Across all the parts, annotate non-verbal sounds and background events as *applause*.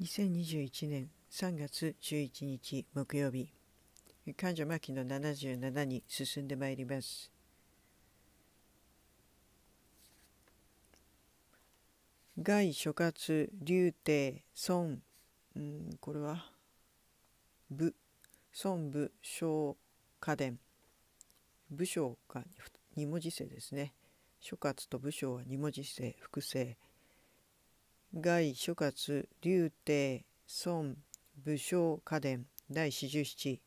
2021年3月11日木曜日患者牧の77に進んでまいります外諸葛竜帝孫うんこれは武孫武将家伝武将が二文字制ですね諸葛と武将は二文字制複製外諸葛竜帝孫武将家伝第四十七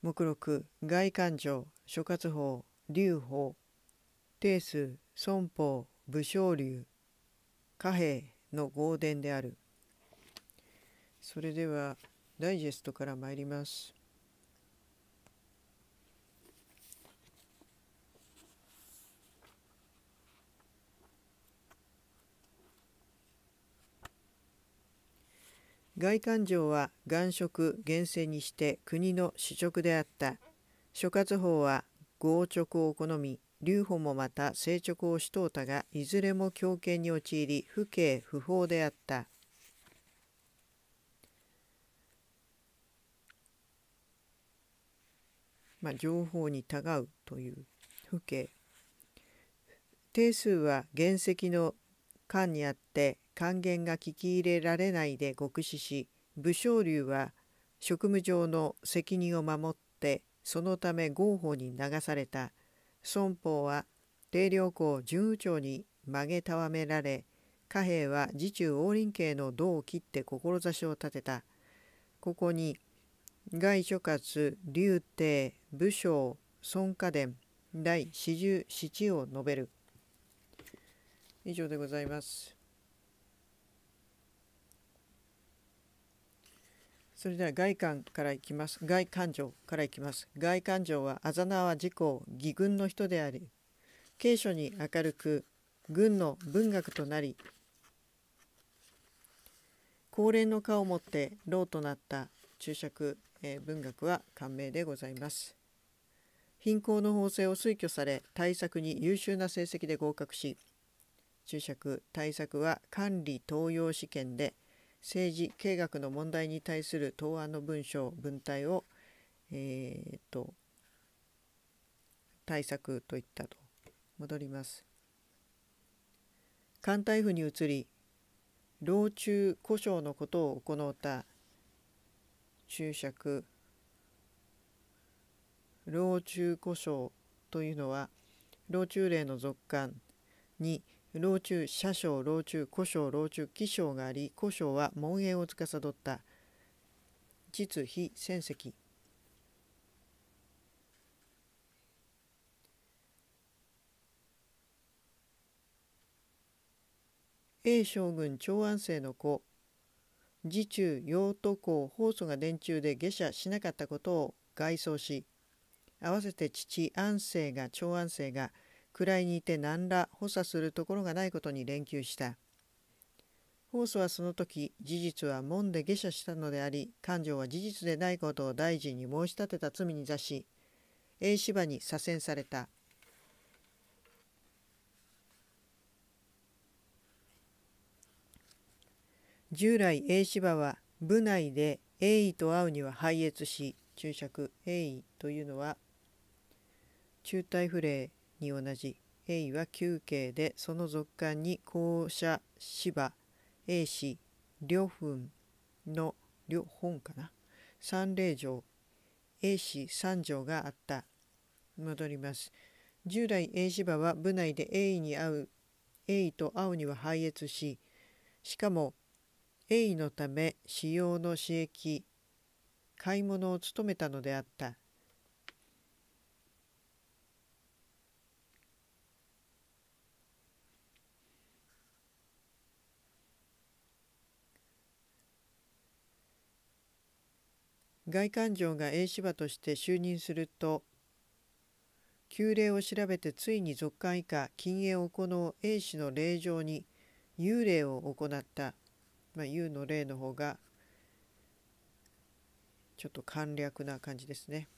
目録外勘定諸葛法竜法定数孫法武将竜貨幣の合伝であるそれではダイジェストから参ります。外環条は元食厳正にして国の主食であった諸葛法は合直を好み劉邦もまた正直をしとうたがいずれも強権に陥り不敬不法であったまあ情報にたがうという不敬定数は原石の間にあって還元が聞き入れられないで極死し武将流は職務上の責任を守ってそのため合法に流された孫法は定領校順右長に曲げたわめられ貨幣は自中王林家の胴を切って志を立てたここに外諸葛竜帝武将孫家伝第四十七を述べる以上でございます。それでは外観からいきます外感情からいきます外感情はあざなわ自公義軍の人であり軽所に明るく軍の文学となり高齢の顔を持って老となった注釈、えー、文学は感銘でございます貧困の法制を推挙され対策に優秀な成績で合格し注釈対策は管理東洋試験で政治経学の問題に対する答案の文章文体を、えーと、対策といったと戻ります。艦隊府に移り老中故障のことを行うた注釈老中故障というのは老中令の続刊に「老中車掌、老中古将老中紀将があり古将は門営を司った実非戦績英将軍長安政の子次中陽都公法祖が電柱で下車しなかったことを外装し合わせて父安政が長安政が「位にいて何ら補佐するところがないことに連休した。ホースはその時事実は門で下車したのであり感情は事実でないことを大臣に申し立てた罪に座し A 芝に左遷された。従来 A 芝は部内で栄意と会うには拝謁し注釈栄意というのは中体不礼に同じ永は休憩でその続間に校舎芝永氏両分の両本かな三霊城永氏三条があった戻ります従来永芝は部内で永に合う永と青には配越ししかも永のため使用の私益買い物を務めたのであった外環城が A 芝として就任すると旧例を調べてついに続官以下禁煙を行う A 氏の令状に幽霊を行った、まあ、幽の霊の方がちょっと簡略な感じですね。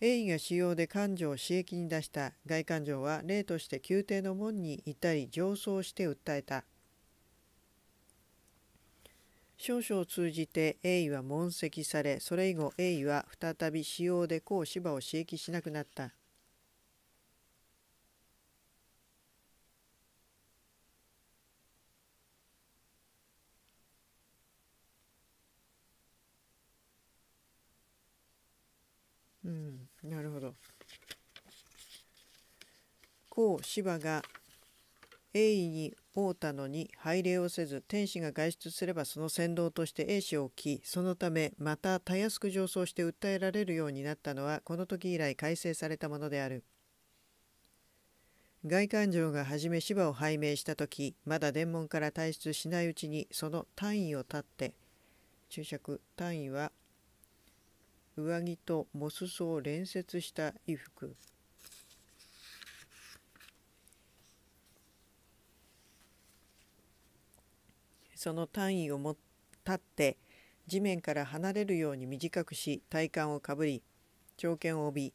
英位が使用で感情を刺激に出した外勘定は例として宮廷の門にいたり上層して訴えた。少々を通じて栄為は問責されそれ以後栄為は再び使用で公芝を刺激しなくなったうんなるほど。公芝が栄為に王たのに拝礼をせず天使が外出すればその先導として栄氏を置きそのためまたたやすく上層して訴えられるようになったのはこの時以来改正されたものである外環城が初め芝を拝命した時まだ伝門から退出しないうちにその単位を立って注釈単位は上着とモスソを連接した衣服その単位をも立って地面から離れるように短くし体幹をかぶり長剣を帯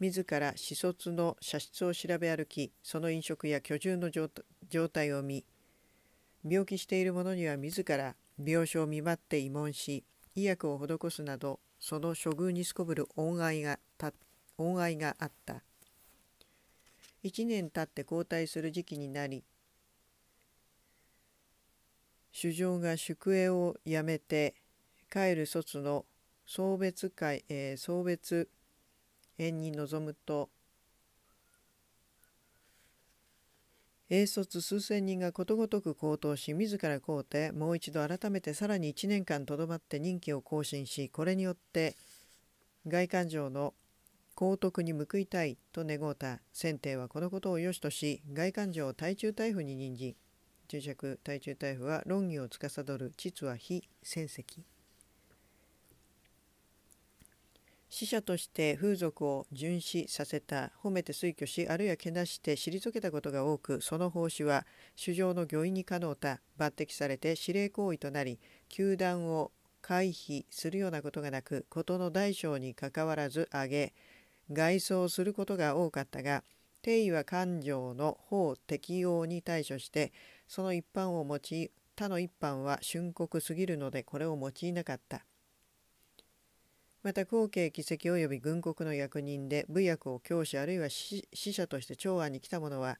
び自ら四卒の射出を調べ歩きその飲食や居住の状態を見病気している者には自ら病床を見舞って慰問し医薬を施すなどその処遇にすこぶる恩愛がた恩愛があった1年経って交代する時期になり主上が宿営をやめて帰る卒の送別会、えー、送別縁に臨むと英卒数千人がことごとく高騰し自ら買うてもう一度改めてさらに1年間とどまって任期を更新しこれによって外環上の高徳に報いたいと願うた先帝はこのことを良しとし外環上を対中逮捕に任じ注釈対中大夫は論議を司る実は非戦績死者として風俗を殉死させた褒めて推挙しあるいはけなして退けたことが多くその奉仕は主上の御意に可能た抜擢されて司令行為となり球団を回避するようなことがなく事の大小にかかわらず挙げ外装することが多かったが定位は感情の法適用に対処してその一般を用い他の一般は俊国すぎるのでこれを用いなかった。また後継奇跡及び軍国の役人で武役を教師あるいは死者として長安に来た者は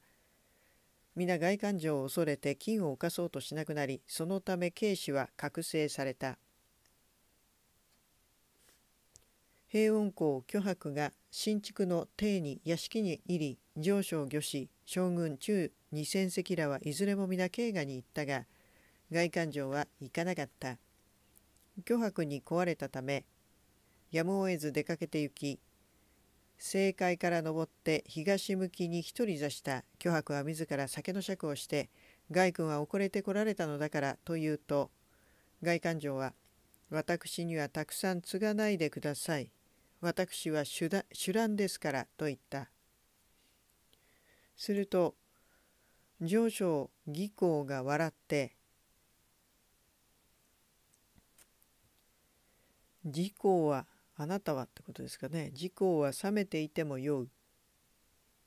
皆外感情を恐れて金を犯そうとしなくなりそのため慶氏は覚醒された平穏公巨伯が新築の邸に屋敷に入り上昇御師将軍中二千石らはいずれも皆慶賀に行ったが外環城は行かなかった巨白に壊れたためやむを得ず出かけて行き政海から登って東向きに一人座した巨白は自ら酒の酌をして外君は遅れて来られたのだからと言うと外環城は私にはたくさん継がないでください私は手段ですからと言ったすると上昇義巧が笑って「技巧はあなたは」ってことですかね「自公は冷めていても酔う」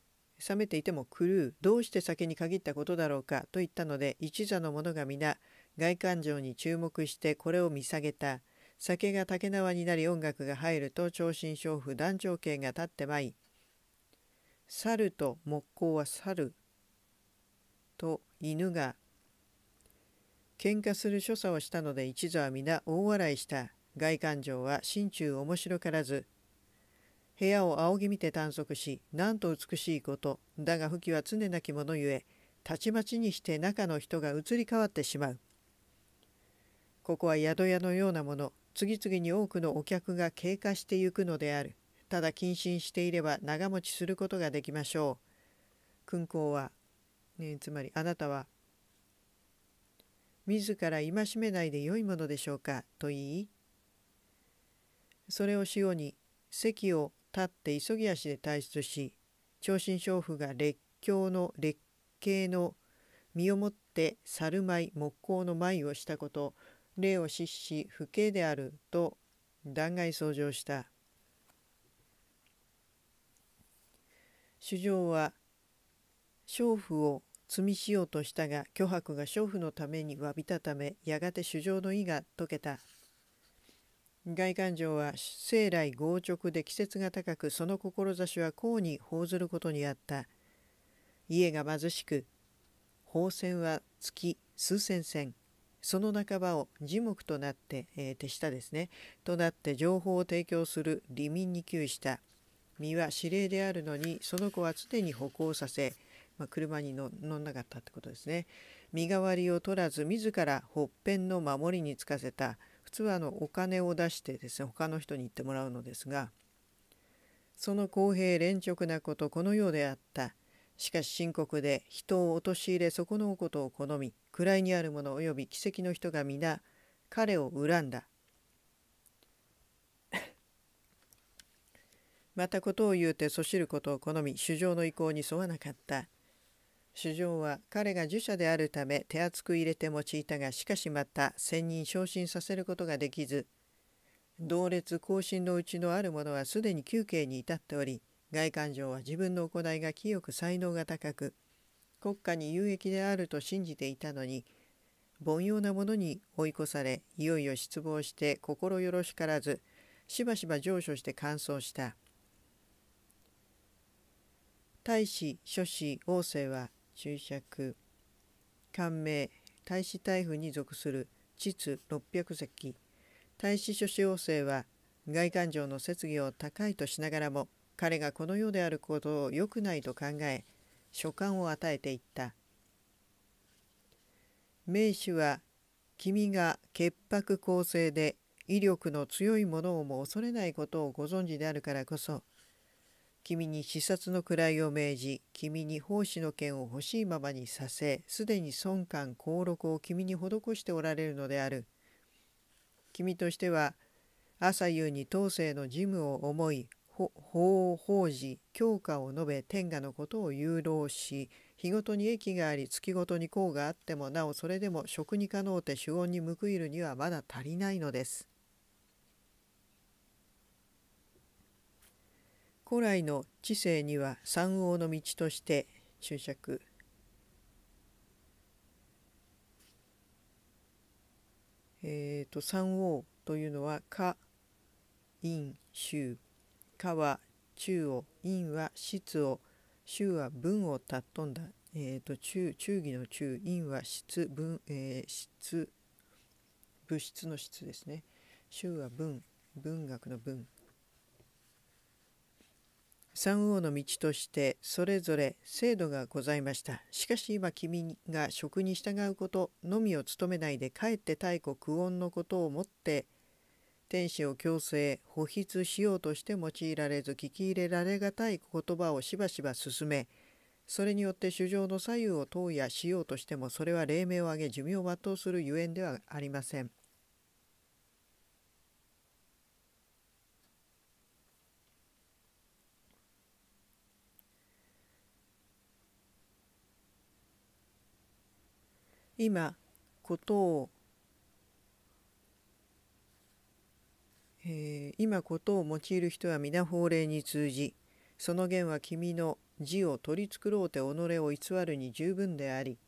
「冷めていても狂う」「どうして酒に限ったことだろうか」と言ったので一座の者が皆外観上に注目してこれを見下げた酒が竹縄になり音楽が入ると長身娼婦団長慶が立ってまい猿と木工は猿と犬が喧嘩する所作をしたので一座は皆大笑いした外観上は心中面白からず部屋を仰ぎ見て探索しなんと美しいことだが吹きは常なきものゆえたちまちにして中の人が移り変わってしまうここは宿屋のようなもの次々に多くのお客が経過してゆくのであるただ謹慎していれば長持ちすることができましょう。君公は、ね、つまりあなたは、自ら戒めないでよいものでしょうかと言い、それを潮に席を立って急ぎ足で退出し、長身娼婦が列強の列系の身をもって猿舞木工の舞をしたこと、礼を失し不敬であると弾劾相乗した。主上は娼婦を積みしようとしたが巨白が娼婦のために詫びたためやがて主上の意が解けた外観上は生来豪直で季節が高くその志は功に報ずることにあった家が貧しく宝船は月数千銭その半ばを樹木となって、えー、手下ですねとなって情報を提供する利民に窮した身は指令であるのにその子は常に歩行させ、まあ、車に乗んなかったってことですね身代わりを取らず自らほっぺんの守りにつかせた普通はあのお金を出してですね他の人に行ってもらうのですがその公平連直なことこのようであったしかし深刻で人を陥れ損のうことを好み位にある者及び奇跡の人が皆彼を恨んだまたことを言うてそしることを好み主上の意向に沿わなかった主上は彼が儒者であるため手厚く入れて用いたがしかしまた専任昇進させることができず同列行進のうちのある者はすでに休憩に至っており外官上は自分の行いが清く才能が高く国家に有益であると信じていたのに凡庸なものに追い越されいよいよ失望して心よろしからずしばしば上昇して乾燥した。大使諸子王政は注釈官名大使大夫に属する秩600隻大使諸子王政は外環上の設備を高いとしながらも彼がこの世であることを良くないと考え書簡を与えていった名手は君が潔白公正で威力の強いものをも恐れないことをご存知であるからこそ君に視察の位を命じ君に奉仕の剣を欲しいままにさせすでに孫官公録を君に施しておられるのである君としては朝夕に当世の事務を思い法を法事教科を述べ天下のことを誘導し日ごとに益があり月ごとに功があってもなおそれでも職に可能うて主音に報いるにはまだ足りないのです。古来の知性には三王の道として注釈えーと、三王というのは「か」「陰」「衆」「か」は「中を」「陰」は「質を」「衆」は「文」を尊んだ、えーと、中中義の中「陰」は質文、えー、質物質の質ですね「衆」は文文学の文三王の道としてそれぞれ制度がございました。しかし今君が職に従うことのみを務めないでかえって太古久遠のことをもって天使を強制、保筆しようとして用いられず聞き入れられがたい言葉をしばしば進めそれによって主生の左右を投与しようとしてもそれは黎明を挙げ寿命を全うするゆえんではありません。今ことを、えー、今ことを用いる人は皆法令に通じその言は君の字を取り繕うて己を偽るに十分であり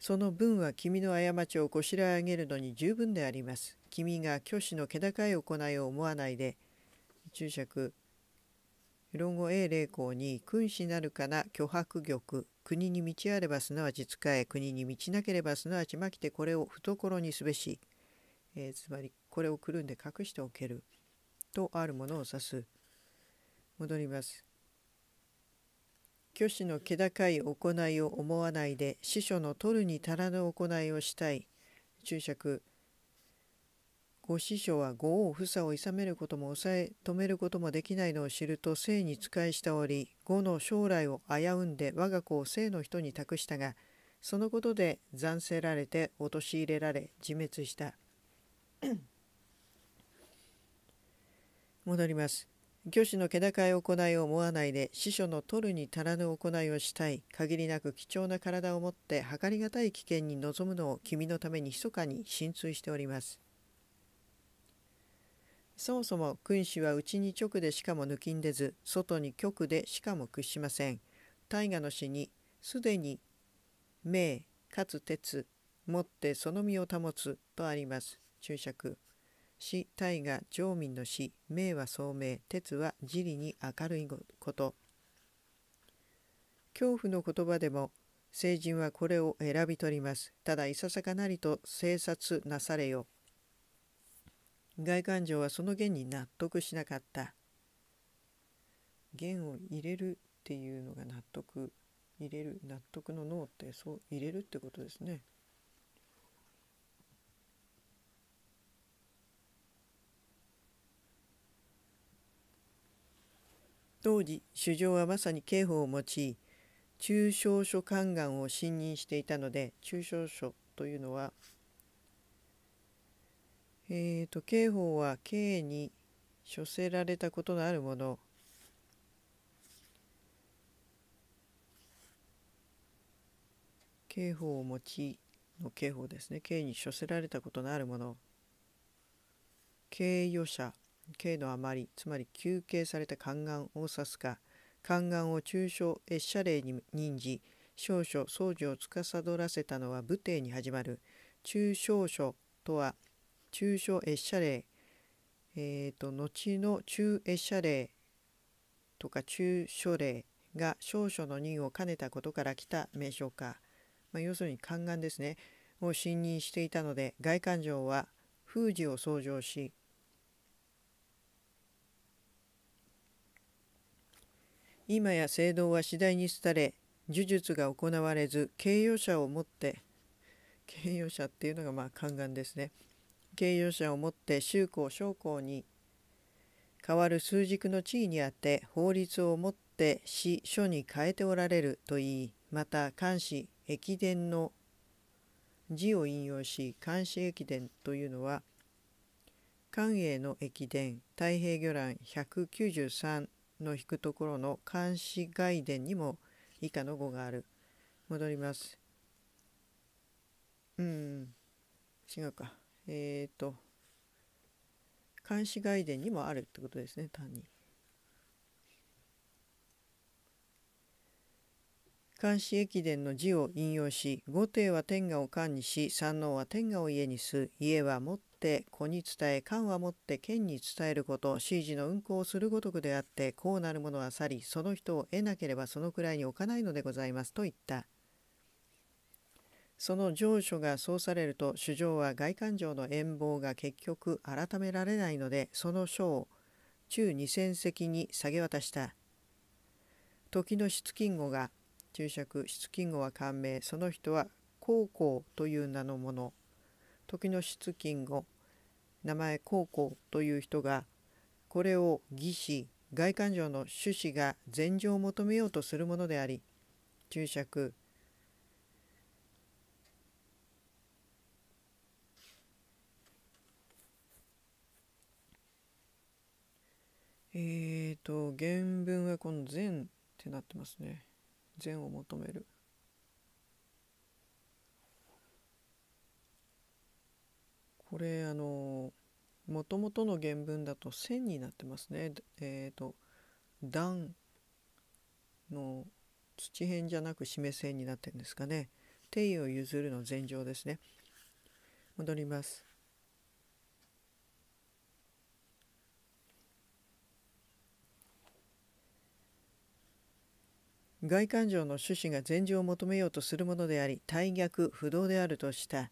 その分は君の過ちをこしらえげるのに十分であります。君が虚子の気高い行いを思わないで注釈論語 A 0項に君子なるから虚白玉国に満ちあればすなわち使え国に満ちなければすなわちまきてこれを懐にすべし、えー、つまりこれをくるんで隠しておけるとあるものを指す戻ります虚子の気高い行いを思わないで司書の取るに足らぬ行いをしたい注釈ご師匠は五王房を諌めることも抑え止めることもできないのを知ると生に仕えしたおり五の将来を危うんで我が子を生の人に託したがそのことで残せられて陥れられ自滅した戻ります虚子の気高い行いを思わないで師匠の取るに足らぬ行いをしたい限りなく貴重な体を持って計りがたい危険に臨むのを君のために密かに心水しておりますそもそも君主は内に直でしかも抜きんでず外に極でしかも屈しません大河の死にすでに名かつ鉄持ってその身を保つとあります注釈死大河常民の死名は聡明鉄は自理に明るいこと恐怖の言葉でも聖人はこれを選び取りますただいささかなりと政察なされよ外感情はその弦に納得しなかった弦を入れるっていうのが納得入れる納得の脳ってそう入れるってことですね。当時首相はまさに刑法を用い中傷書宦官を信任していたので中傷書というのはえーと、刑法は刑に処せられたことのあるもの刑法を用いの刑法ですね刑に処せられたことのあるもの刑与者刑の余りつまり求刑された宦官を指すか宦官を中傷越謝令に任じ少々掃除を司らせたのは武帝に始まる中傷書とは中小エッシャレえーと、後の中エッシャレとか中書令が少々の任を兼ねたことから来た名称か、まあ、要するに宦官ですねを信任していたので外官城は封じを創上し今や聖堂は次第に廃れ呪術が行われず形容者をもって形容者っていうのがまあ宦官ですね経営者をもって宗公将校に変わる数軸の地位にあって法律をもって死書に変えておられるといいまた漢詩駅伝の字を引用し漢詩駅伝というのは漢英の駅伝太平魚覧193の引くところの漢詩外伝にも以下の語がある戻りますうん違うかえっ、ー、と監視外伝にもあるってことですね単に。監視駅伝の字を引用し五帝は天下を官にし三王は天下を家にす家は持って子に伝え官は持って県に伝えること指示の運行をするごとくであってこうなるものは去りその人を得なければそのくらいに置かないのでございますと言ったその上書がそうされると主上は外環上の遠望が結局改められないのでその書を中2000に下げ渡した。時の出金吾が注釈出金吾は官名その人は高校という名のもの時の出金吾名前高校という人がこれを義士外環上の趣旨が禅情を求めようとするものであり注釈えーと、原文はこの善ってなってますね。善を求める。これ、あの、もともとの原文だと線になってますね。えっ、ー、と、段の土辺じゃなく示線になってるんですかね。定位を譲るの前状ですね。戻ります。外感情の趣旨が禅情を求めようとするものであり大逆不動であるとした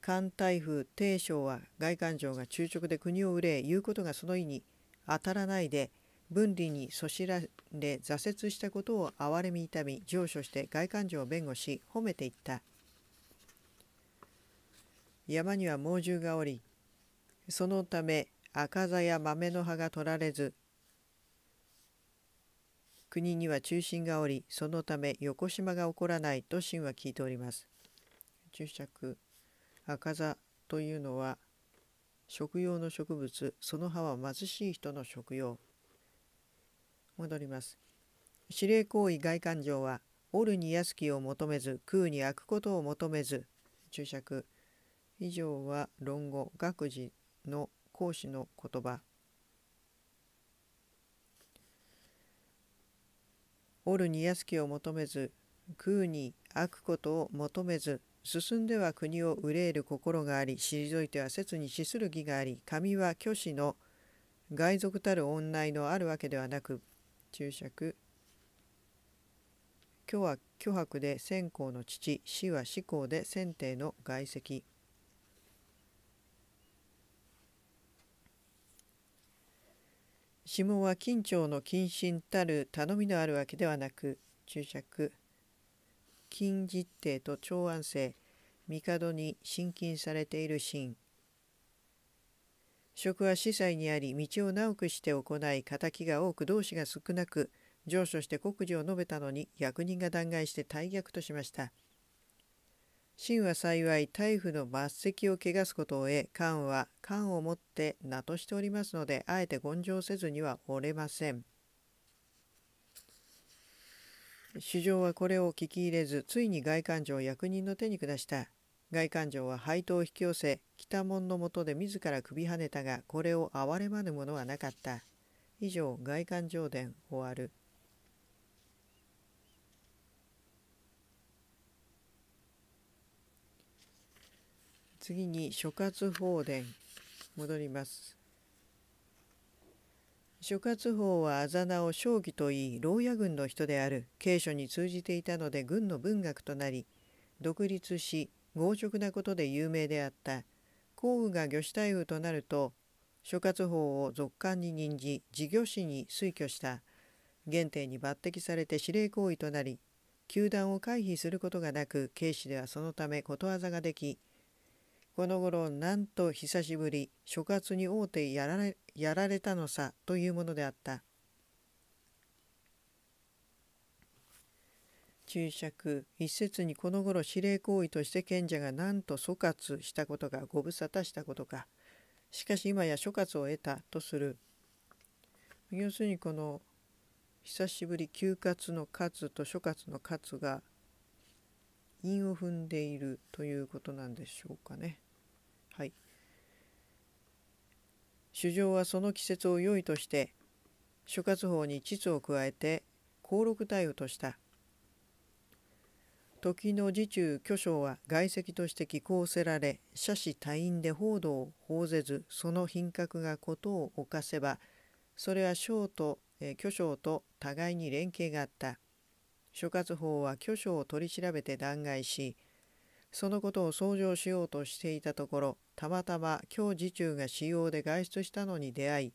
艦台風帝商は外感情が中直で国を憂え言うことがその意に当たらないで分離にそしられ挫折したことを憐れみ痛み上書して外感情を弁護し褒めていった山には猛獣がおりそのため赤座や豆の葉が取られず国には中心がおりそのため横島が起こらないと神は聞いております注釈赤座というのは食用の植物その葉は貧しい人の食用戻ります司令行為外感情は折るに安きを求めず空に開くことを求めず注釈以上は論語学児の講師の言葉おるに安きを求めず空に悪ことを求めず進んでは国を憂える心があり退いては切に死する義があり神は虚子の外族たる恩内のあるわけではなく注釈虚は虚白で先香の父死は死香で先帝の外籍紋は緊張の謹慎たる頼みのあるわけではなく注釈禁実定と長安政帝に親近されている神職は司祭にあり道を長くして行い敵が多く同志が少なく上書して国事を述べたのに役人が弾劾して大逆としました真は幸い大夫の末席を汚すことを得漢は漢をもって名としておりますのであえて言上せずにはおれません。首相はこれを聞き入れずついに外官上役人の手に下した。外官上は配当を引き寄せ北門のもとで自ら首跳ねたがこれを哀れまぬものはなかった。以上外官城伝終わる。次に諸葛法伝戻ります諸葛法はあざなを将棋といい牢屋軍の人である慶書に通じていたので軍の文学となり独立し豪直なことで有名であった皇羽が魚師大夫となると諸葛法を続官に任じ事業士に推挙した原点に抜擢されて司令行為となり球団を回避することがなく慶氏ではそのためことわざができこの頃なんと久しぶり諸葛に大手やられやられたのさというものであった注釈一説にこの頃司令行為として賢者がなんと諸葛したことがご無沙汰したことかしかし今や諸葛を得たとする要するにこの久しぶり休活の活と諸葛の活が韻を踏んでいるということなんでしょうかね。はい。主情はその季節を良いとして諸葛法に膣を加えて高禄対応とした時の時中巨匠は外籍として寄稿せられ社死退院で報道を報ぜずその品格がことを犯せばそれは将と巨匠と互いに連携があった諸葛法は巨匠を取り調べて弾劾しそのことを相乗しようとしていたところたまたま京次中が使用で外出したのに出会い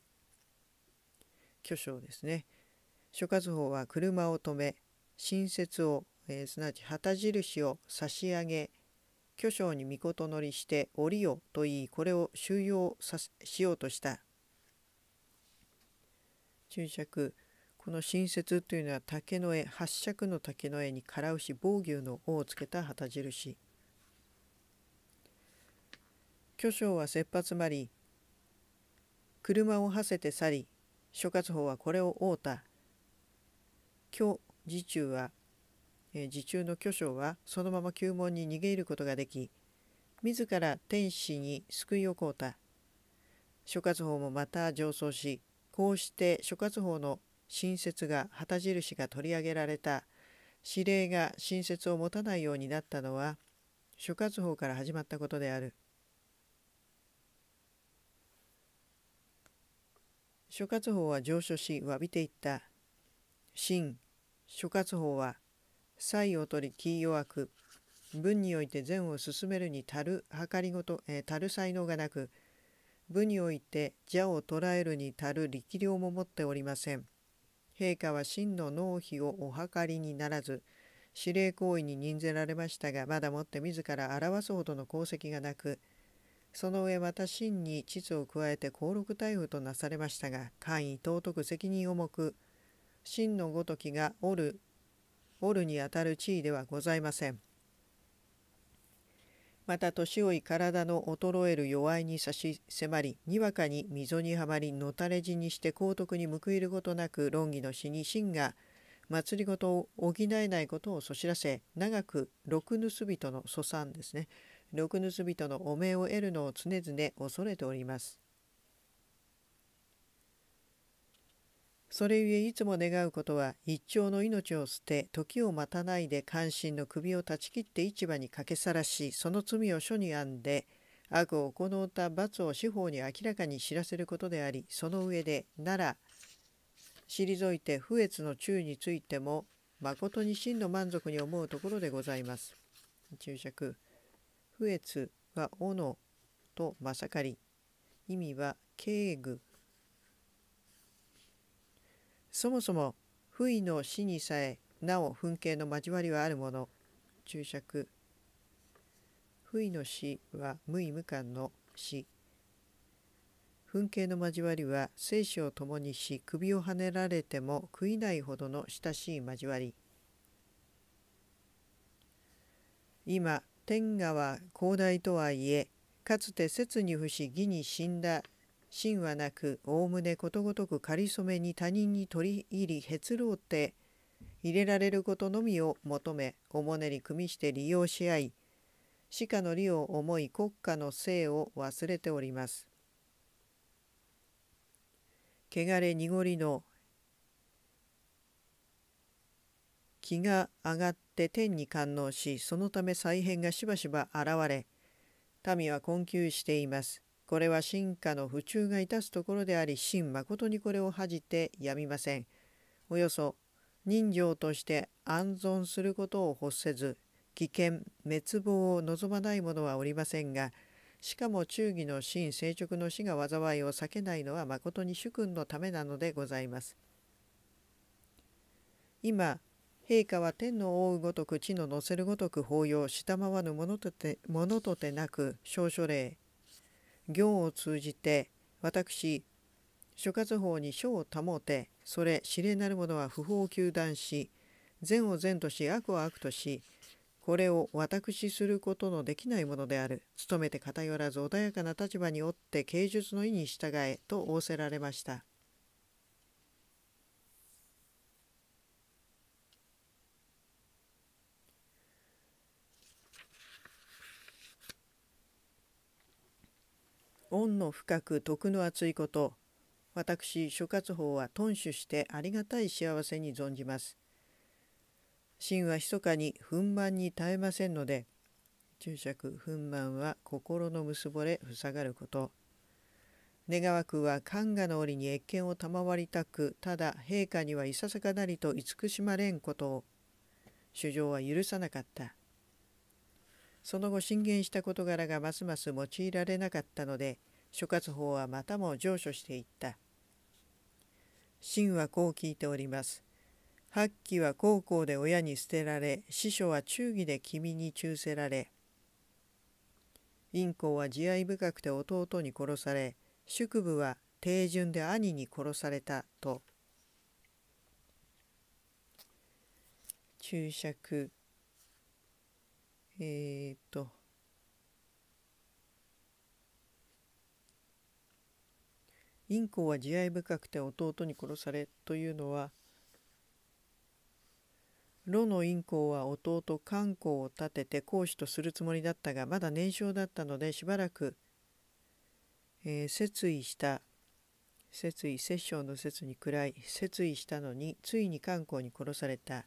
巨匠ですね諸葛法は車を止め新設を、えー、すなわち旗印を差し上げ巨匠に御事乗りして折りよと言いこれを収容さしようとした注釈この新設というのは竹の絵八尺の竹の絵に唐牛防牛の尾をつけた旗印巨匠は切羽詰まり車を馳せて去り諸葛法はこれを追うた巨自中は自中の巨匠はそのまま宮門に逃げ入ることができ自ら天使に救いを請うた諸葛法もまた上奏しこうして諸葛法の新設が旗印が取り上げられた指令が新設を持たないようになったのは諸葛法から始まったことである諸葛法は上書し詫びていった新諸葛法は才を取り気弱く文において善を進めるに足る計りごと、えー、足る才能がなく文において邪を捉えるに足る力量も持っておりません。陛下は真の納費をお諮りにならず指令行為に任せられましたがまだもって自ら表すほどの功績がなくその上また真に秩を加えて公録逮捕となされましたが官位尊く責任重く真のごときがおるおるにあたる地位ではございません。また年老い体の衰える弱いに差し迫りにわかに溝にはまりのたれ死にして高徳に報いることなく論議の死に真が祭りごとを補えないことをそしらせ長く六盗人の祖産ですね六盗人の汚名を得るのを常々恐れております。それゆえいつも願うことは一丁の命を捨て時を待たないで関心の首を断ち切って市場にかけさらしその罪を書に編んで悪を行うた罰を司法に明らかに知らせることでありその上でなら退いて不悦の忠についても誠に真の満足に思うところでございます。注釈不悦は斧とまさかり意味は敬具そもそも不意の死にさえなお噴景の交わりはあるもの注釈不意の死は無意無感の死噴景の交わりは生死を共にし首をはねられても悔いないほどの親しい交わり今天下は広大とはいえかつて切に不し義に死んだ真はなくおおむねことごとくかりそめに他人に取り入りへつろうて入れられることのみを求めおもねり組みして利用し合い死下の利を思い国家の性を忘れております。汚れ濁りの気が上がって天に観応しそのため再編がしばしば現れ民は困窮しています。これは進化の不中が致すところであり真誠にこれを恥じてやみません。およそ人情として安存することを欲せず危険滅亡を望まない者はおりませんがしかも忠義の真成直の死が災いを避けないのは誠に主君のためなのでございます。今陛下は天の覆うごとく地の乗せるごとく法要、下回まわぬもとてものとてなく少書令行を通じて私諸葛法に書を保てそれ知れなる者は不法糾弾し善を善とし悪を悪としこれを私することのできないものである努めて偏らず穏やかな立場におって芸術の意に従えと仰せられました。恩の深く徳の厚いこと私諸葛法は頓守してありがたい幸せに存じます真は密かに憤慢に絶えませんので注釈憤慢は心の結ぼれ塞がること願わくは漢賀の折に越見を賜りたくただ陛下にはいささかなりと慈しまれんことを主生は許さなかったその後進言した事柄がますます用いられなかったので諸葛法はまたも上書していった。秦はこう聞いております。八鬼は高校で親に捨てられ師匠は忠義で君に忠せられ陰公は慈愛深くて弟に殺され宿部は定順で兄に殺されたと注釈えー、っと、インコは慈愛深くて弟に殺されというのは、炉のインコは弟漢光を立てて講子とするつもりだったが、まだ年少だったのでしばらく、えー、節意した、節意、摂政の説に暗い、節意したのに、ついに漢光に殺された。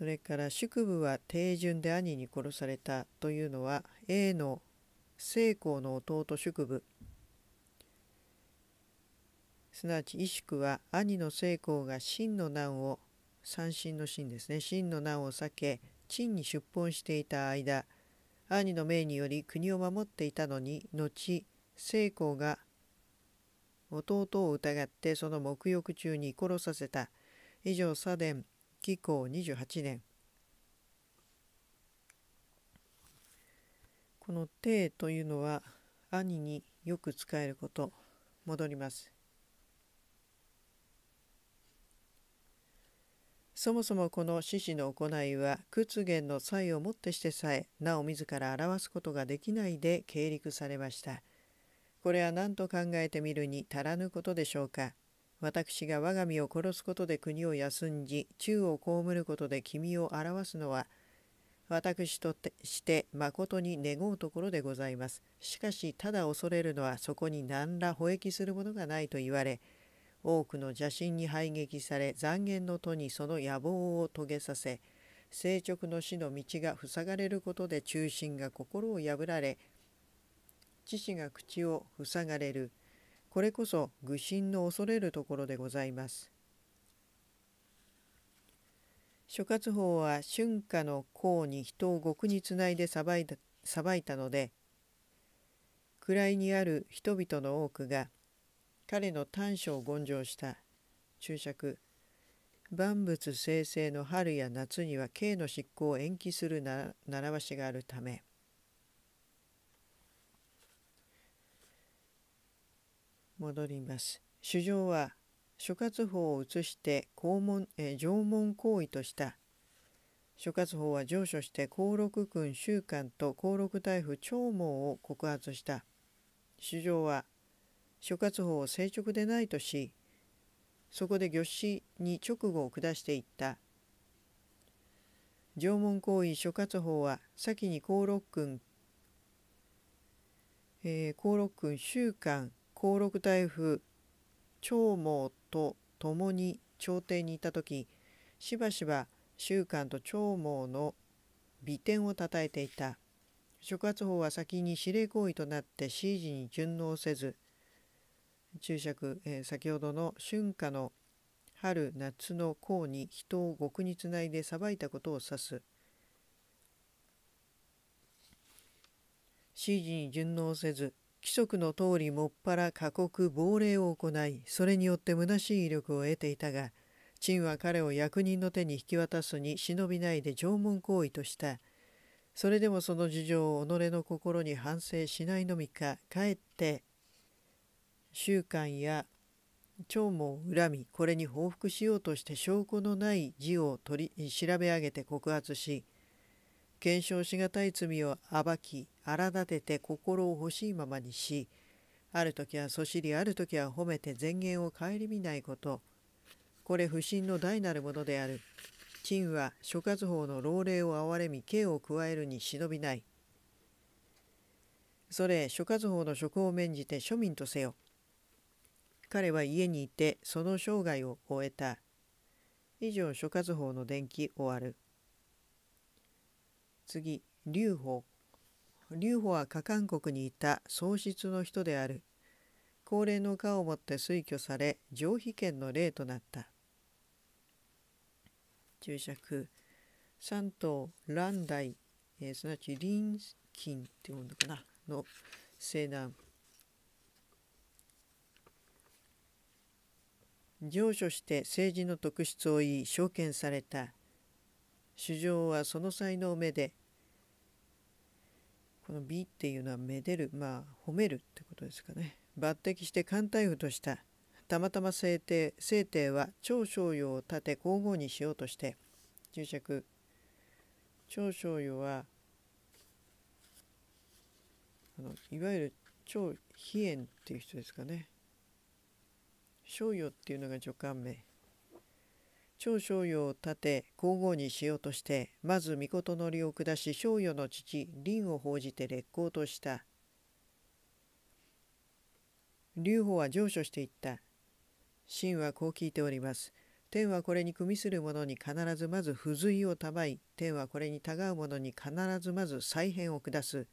それから宿部は定順で兄に殺されたというのは A の成功の弟宿部すなわち萎縮は兄の成功が真の難を三神の真ですね真の難を避け陳に出奔していた間兄の命により国を守っていたのに後成功が弟を疑ってその沐浴中に殺させた以上左伝紀行28年この「帝」というのは兄によく使えること戻りますそもそもこの獅子の行いは屈原の才をもってしてさえなお自ら表すことができないで経陸されましたこれは何と考えてみるに足らぬことでしょうか私が我が身を殺すことで国を休んじ、宙を被ることで君を表すのは、私として誠に願うところでございます。しかし、ただ恐れるのはそこに何ら保益するものがないと言われ、多くの邪神に排撃され、残言の途にその野望を遂げさせ、正直の死の道が塞がれることで中心が心を破られ、父が口を塞がれる。これこそ愚心の恐れるところでございます。諸葛法は春夏の功に人を獄につないでさばいたので位にある人々の多くが彼の短所を言上した注釈万物生成の春や夏には刑の執行を延期する習わしがあるため戻ります。主上は諸葛法を移して肛門、え縄文行為とした諸葛法は上書して幸禄君習慣と幸禄大夫長毛を告発した主上は諸葛法を正直でないとしそこで御子に直後を下していった縄文行為諸葛法は先に幸禄君、えー、幸禄君習慣、興六大夫長毛と共に朝廷にいた時しばしば習慣と長毛の美点をたたえていた諸葛法は先に司令行為となって指示に順応せず注釈、えー、先ほどの春夏の春夏の項に人を獄につないで裁いたことを指す指示に順応せず規則の通りもっぱら過酷亡霊を行いそれによって虚しい威力を得ていたが陳は彼を役人の手に引き渡すに忍びないで縄文行為としたそれでもその事情を己の心に反省しないのみかかえって習慣や長も恨みこれに報復しようとして証拠のない字を取り調べ上げて告発し検証しがたい罪を暴き荒立てて心を欲しいままにしある時はそしりある時は褒めて前言を顧みないことこれ不審の大なるものである陳は諸葛法の老齢を憐れみ刑を加えるに忍びないそれ諸葛法の職を免じて庶民とせよ彼は家にいてその生涯を終えた以上諸葛法の伝記終わる次、劉邦。劉邦は下韓国にいた喪失の人である。高齢の顔をもって推挙され、上皮権の霊となった。注釈。三島蘭大、えー、すなわち林金って読むのかな、の西南。上書して政治の特質を言い、召見された。主相はその才能目でこの美っていうのはめでるまあ褒めるってことですかね抜擢して艦隊府としたたまたま聖帝聖帝は長商用を立て皇后にしようとして注釈長商用はあのいわゆる長飛燕っていう人ですかね商用っていうのが助官名長商用を立て皇后にしようとしてまず尊のりを下し商与の父林を報じて烈行とした劉邦は上書していった秦はこう聞いております天はこれに組みする者に必ずまず不随をたまい天はこれにたがう者に必ずまず再編を下す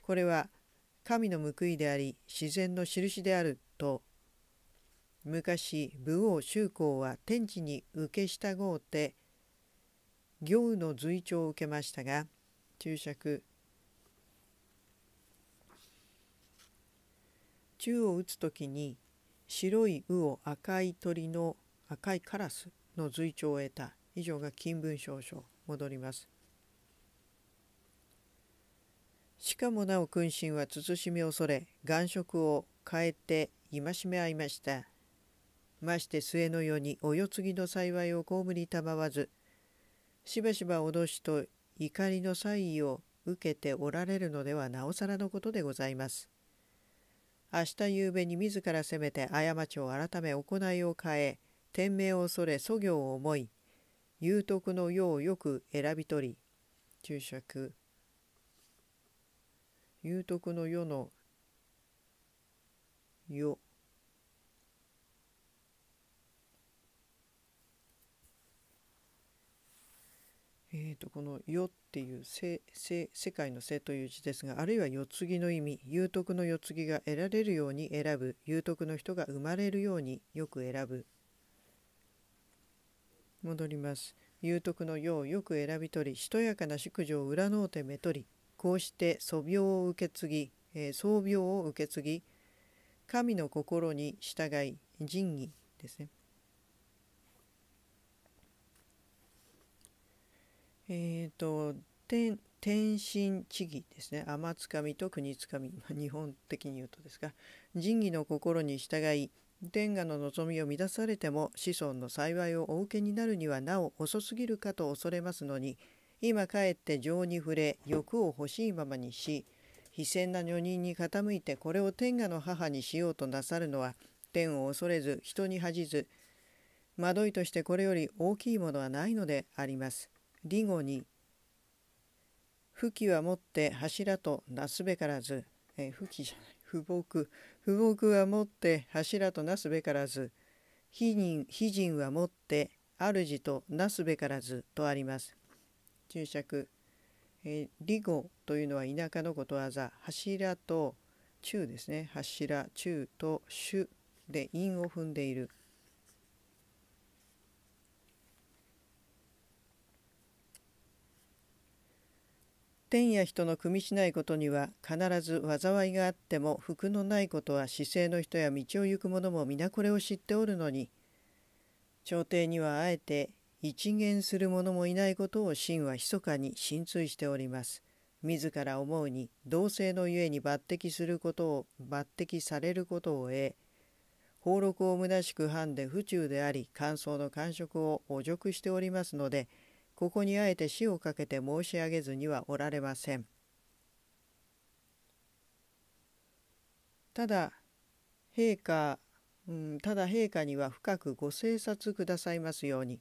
これは神の報いであり自然の印であると昔武王周公は天地に受け従うて行の随調を受けましたが注釈宙を打つ時に白い魚を赤い鳥の赤いカラスの随調を得た以上が金文章書戻りますしかもなお君臣は慎み恐れ眼色を変えて戒め合いましたまして末の世にお世継ぎの幸いを被りたまわずしばしば脅しと怒りの際を受けておられるのではなおさらのことでございます。明日夕べに自ら責めて過ちを改め行いを変え天命を恐れ祖行を思い有徳の世をよく選び取り注釈有徳の世の世えーと、この「世」っていう世界の「世」という字ですがあるいは「世継ぎ」の意味有徳の世継ぎが得られるように選ぶ有徳の人が生まれるようによく選ぶ戻ります有徳の世をよく選び取りしとやかな淑女を裏のうてめとりこうして素病を受け継ぎ、えー、創病を受け継ぎ神の心に従い仁義ですねえー、と天天神地義ですね天つかみと国つかみ日本的に言うとですが仁義の心に従い天下の望みを乱されても子孫の幸いをお受けになるにはなお遅すぎるかと恐れますのに今かえって情に触れ欲を欲しいままにし非戦な女人に傾いてこれを天下の母にしようとなさるのは天を恐れず人に恥じず惑いとしてこれより大きいものはないのであります。理ゴに不器は持って柱となすべからず、えー、不器じゃない不木不木は持って柱となすべからず非人非人は持って主となすべからずとあります注釈えー、リゴというのは田舎のことわざ柱と中ですね柱中と主で韻を踏んでいる天や人の組みしないことには必ず災いがあっても福のないことは市政の人や道を行く者も皆これを知っておるのに朝廷にはあえて一元する者もいないことを真は密かに心水しております。自ら思うに同性のゆえに抜擢することを抜擢されることを得俸禄をむなしく判で府中であり感想の感触を侮辱しておりますのでここにあえて死をかけて申し上げずにはおられません。ただ陛下、うん、ただ陛下には深くご精察くださいますように。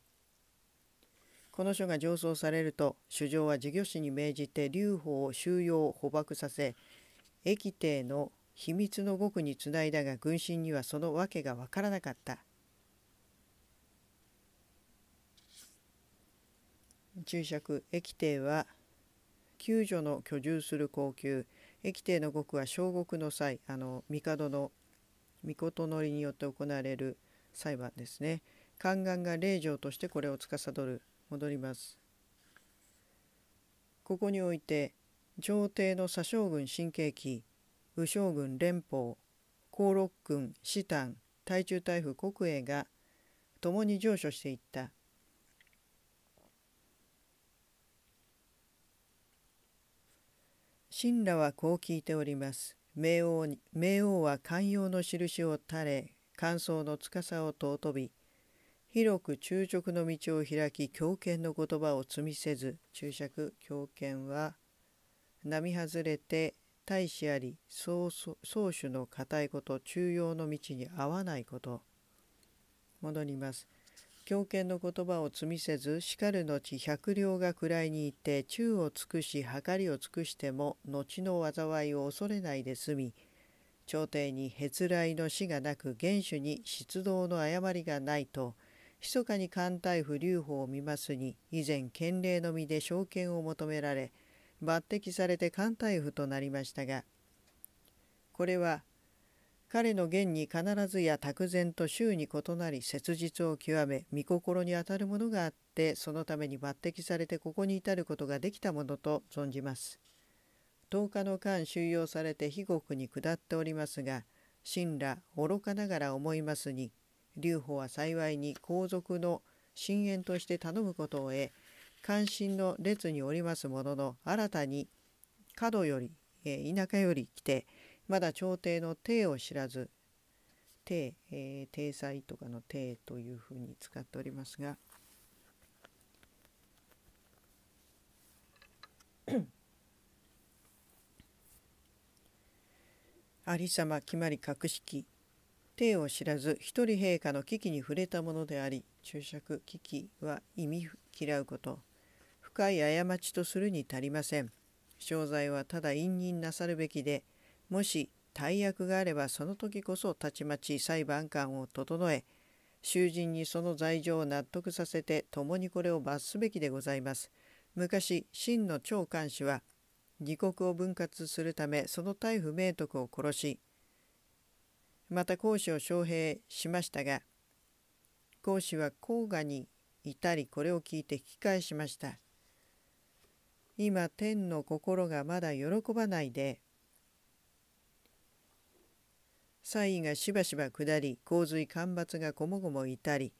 この書が上奏されると首相は事業士に命じて劉邦を収容捕獲させ駅帝の秘密の獄につないだが軍神にはその訳が分からなかった。注釈液帝は救助の居住する高級液帝の極は小国の際あの帝の命によって行われる裁判ですね宦官が令嬢としてこれを司る戻りますここにおいて朝廷の左将軍神経期右将軍連邦興禄軍士丹台中台夫国営が共に上書していった神羅はこう聞いております。冥王に冥王は寛容の印を垂れ、感想の司を尊び、広く忠直の道を開き、狂犬の言葉を積みせず、注釈狂犬は、並外れて大使あり、宗主の固いこと、中庸の道に合わないこと。戻ります。狂犬の言葉を積みせずしかるのち百両が位にいて宙を尽くしかりを尽くしても後の災いを恐れないで済み朝廷にへつらいの死がなく元首に出動の誤りがないと密かに艦隊府留保を見ますに以前県令のみで証券を求められ抜擢されて艦隊府となりましたがこれは彼の言に必ずや卓然と周に異なり切実を極め御心にあたるものがあってそのために抜擢されてここに至ることができたものと存じます。10日の間収容されて被獄に下っておりますが神ら愚かながら思いますに劉邦は幸いに皇族の深淵として頼むことを得関心の列におりますものの新たに角より、え田舎より来てまだ朝廷の帝を知らず帝、えー、帝裁とかの帝というふうに使っておりますが *coughs* 有様決まり格式帝を知らず一人陛下の危機に触れたものであり注釈危機は意味嫌うこと深い過ちとするに足りません詳細はただ隠忍なさるべきでもし大役があればその時こそたちまち裁判官を整え囚人にその罪状を納得させて共にこれを罰すべきでございます。昔真の長官氏は自国を分割するためその大不明徳を殺しまた公子を招聘しましたが公子は黄河にいたりこれを聞いて引き返しました。今天の心がまだ喜ばないで祭がしばしば下り洪水干ばつがこもごもいたり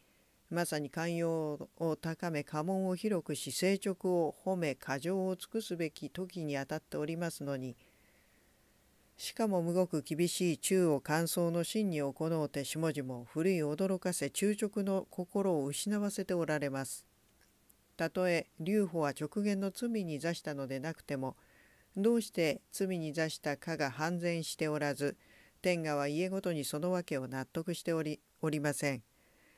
まさに寛容を高め家紋を広くし成直を褒め過剰を尽くすべき時にあたっておりますのにしかもむごく厳しい忠を乾燥の真に行うて下々も古い驚かせ忠直の心を失わせておられます。たとえ留保は直言の罪に座したのでなくてもどうして罪に座したかが判然しておらず天下は家ごとにその訳を納得しておりおりません。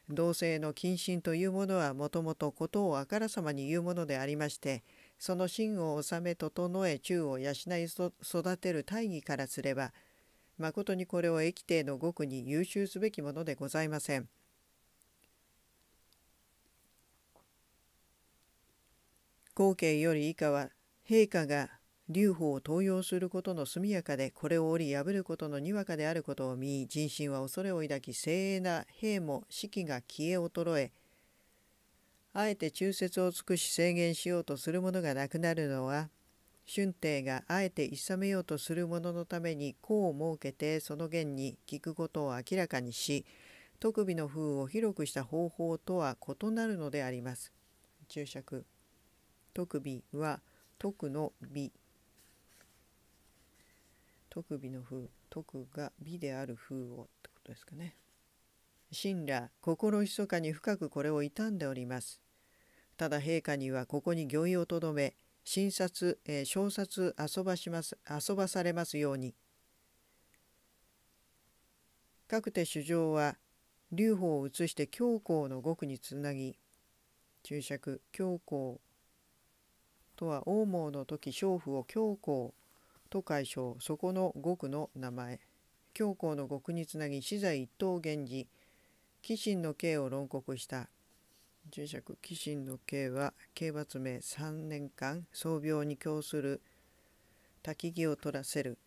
同性の謹慎というものはもともとことをあからさまに言うものでありましてその真を治め整え宙を養い育てる大義からすればまことにこれを駅帝の極に優秀すべきものでございません。後継より以下は陛下が劉邦を登用することの速やかでこれを折り破ることのにわかであることを見人心は恐れを抱き精鋭な兵も士気が消え衰えあえて忠説を尽くし制限しようとするものがなくなるのは春帝があえて諌めようとする者のために功を設けてその言に聞くことを明らかにし特備の風を広くした方法とは異なるのであります。注釈特備は特の美徳美の風徳が美である風をってことですかね神羅心密かに深くこれを傷んでおりますただ陛下にはここに御意をとどめ診察、えー、小冊遊ばします遊ばされますように各手主相は劉邦を移して教皇の獄につなぎ注釈教皇とは王毛の時娼婦を強皇と解消そこの五の名前教皇の極につなぎ死罪一等源氏紀神の刑を論告した注釈紀神の刑は刑罰名3年間創病に供する焚木を取らせる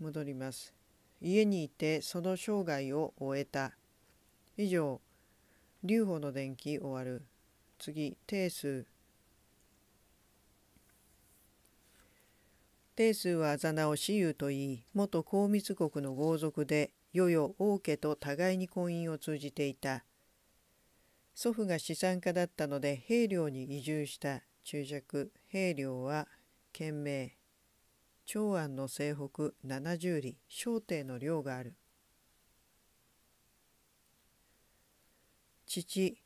戻ります家にいてその生涯を終えた以上龍保の伝記終わる次定数定数はあざなを私有といい元高密国の豪族で与々王家と互いに婚姻を通じていた祖父が資産家だったので兵領に移住した注釈兵領は県名長安の西北70里小帝の領がある父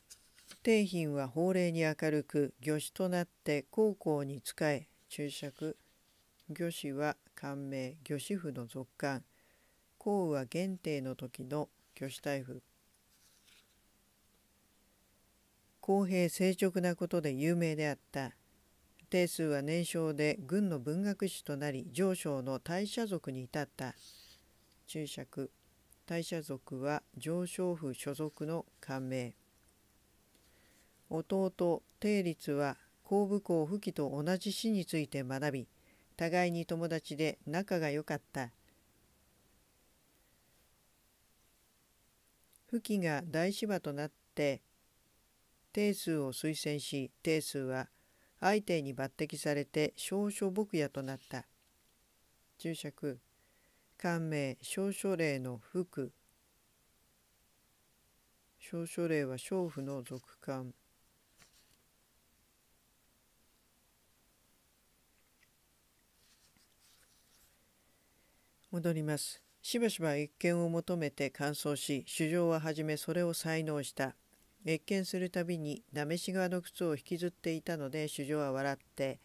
帝賓は法令に明るく御主となって高校に仕え注釈魚子は官名魚子府の続官項は元帝の時の魚子大夫公平正直なことで有名であった定数は年少で軍の文学士となり上昇の大社族に至った注釈大社族は上昇府所属の官名弟定律は公武公不紀と同じ死について学び互いに友達で仲が良かった富貴が大芝となって定数を推薦し定数は相手に抜擢されて少々牧野となった注釈官名少々令の福少々令は娼婦の続官戻ります。しばしば一見を求めて乾燥し、衆生ははじめそれを才能した。越見するたびに、試し側の靴を引きずっていたので、衆生は笑って、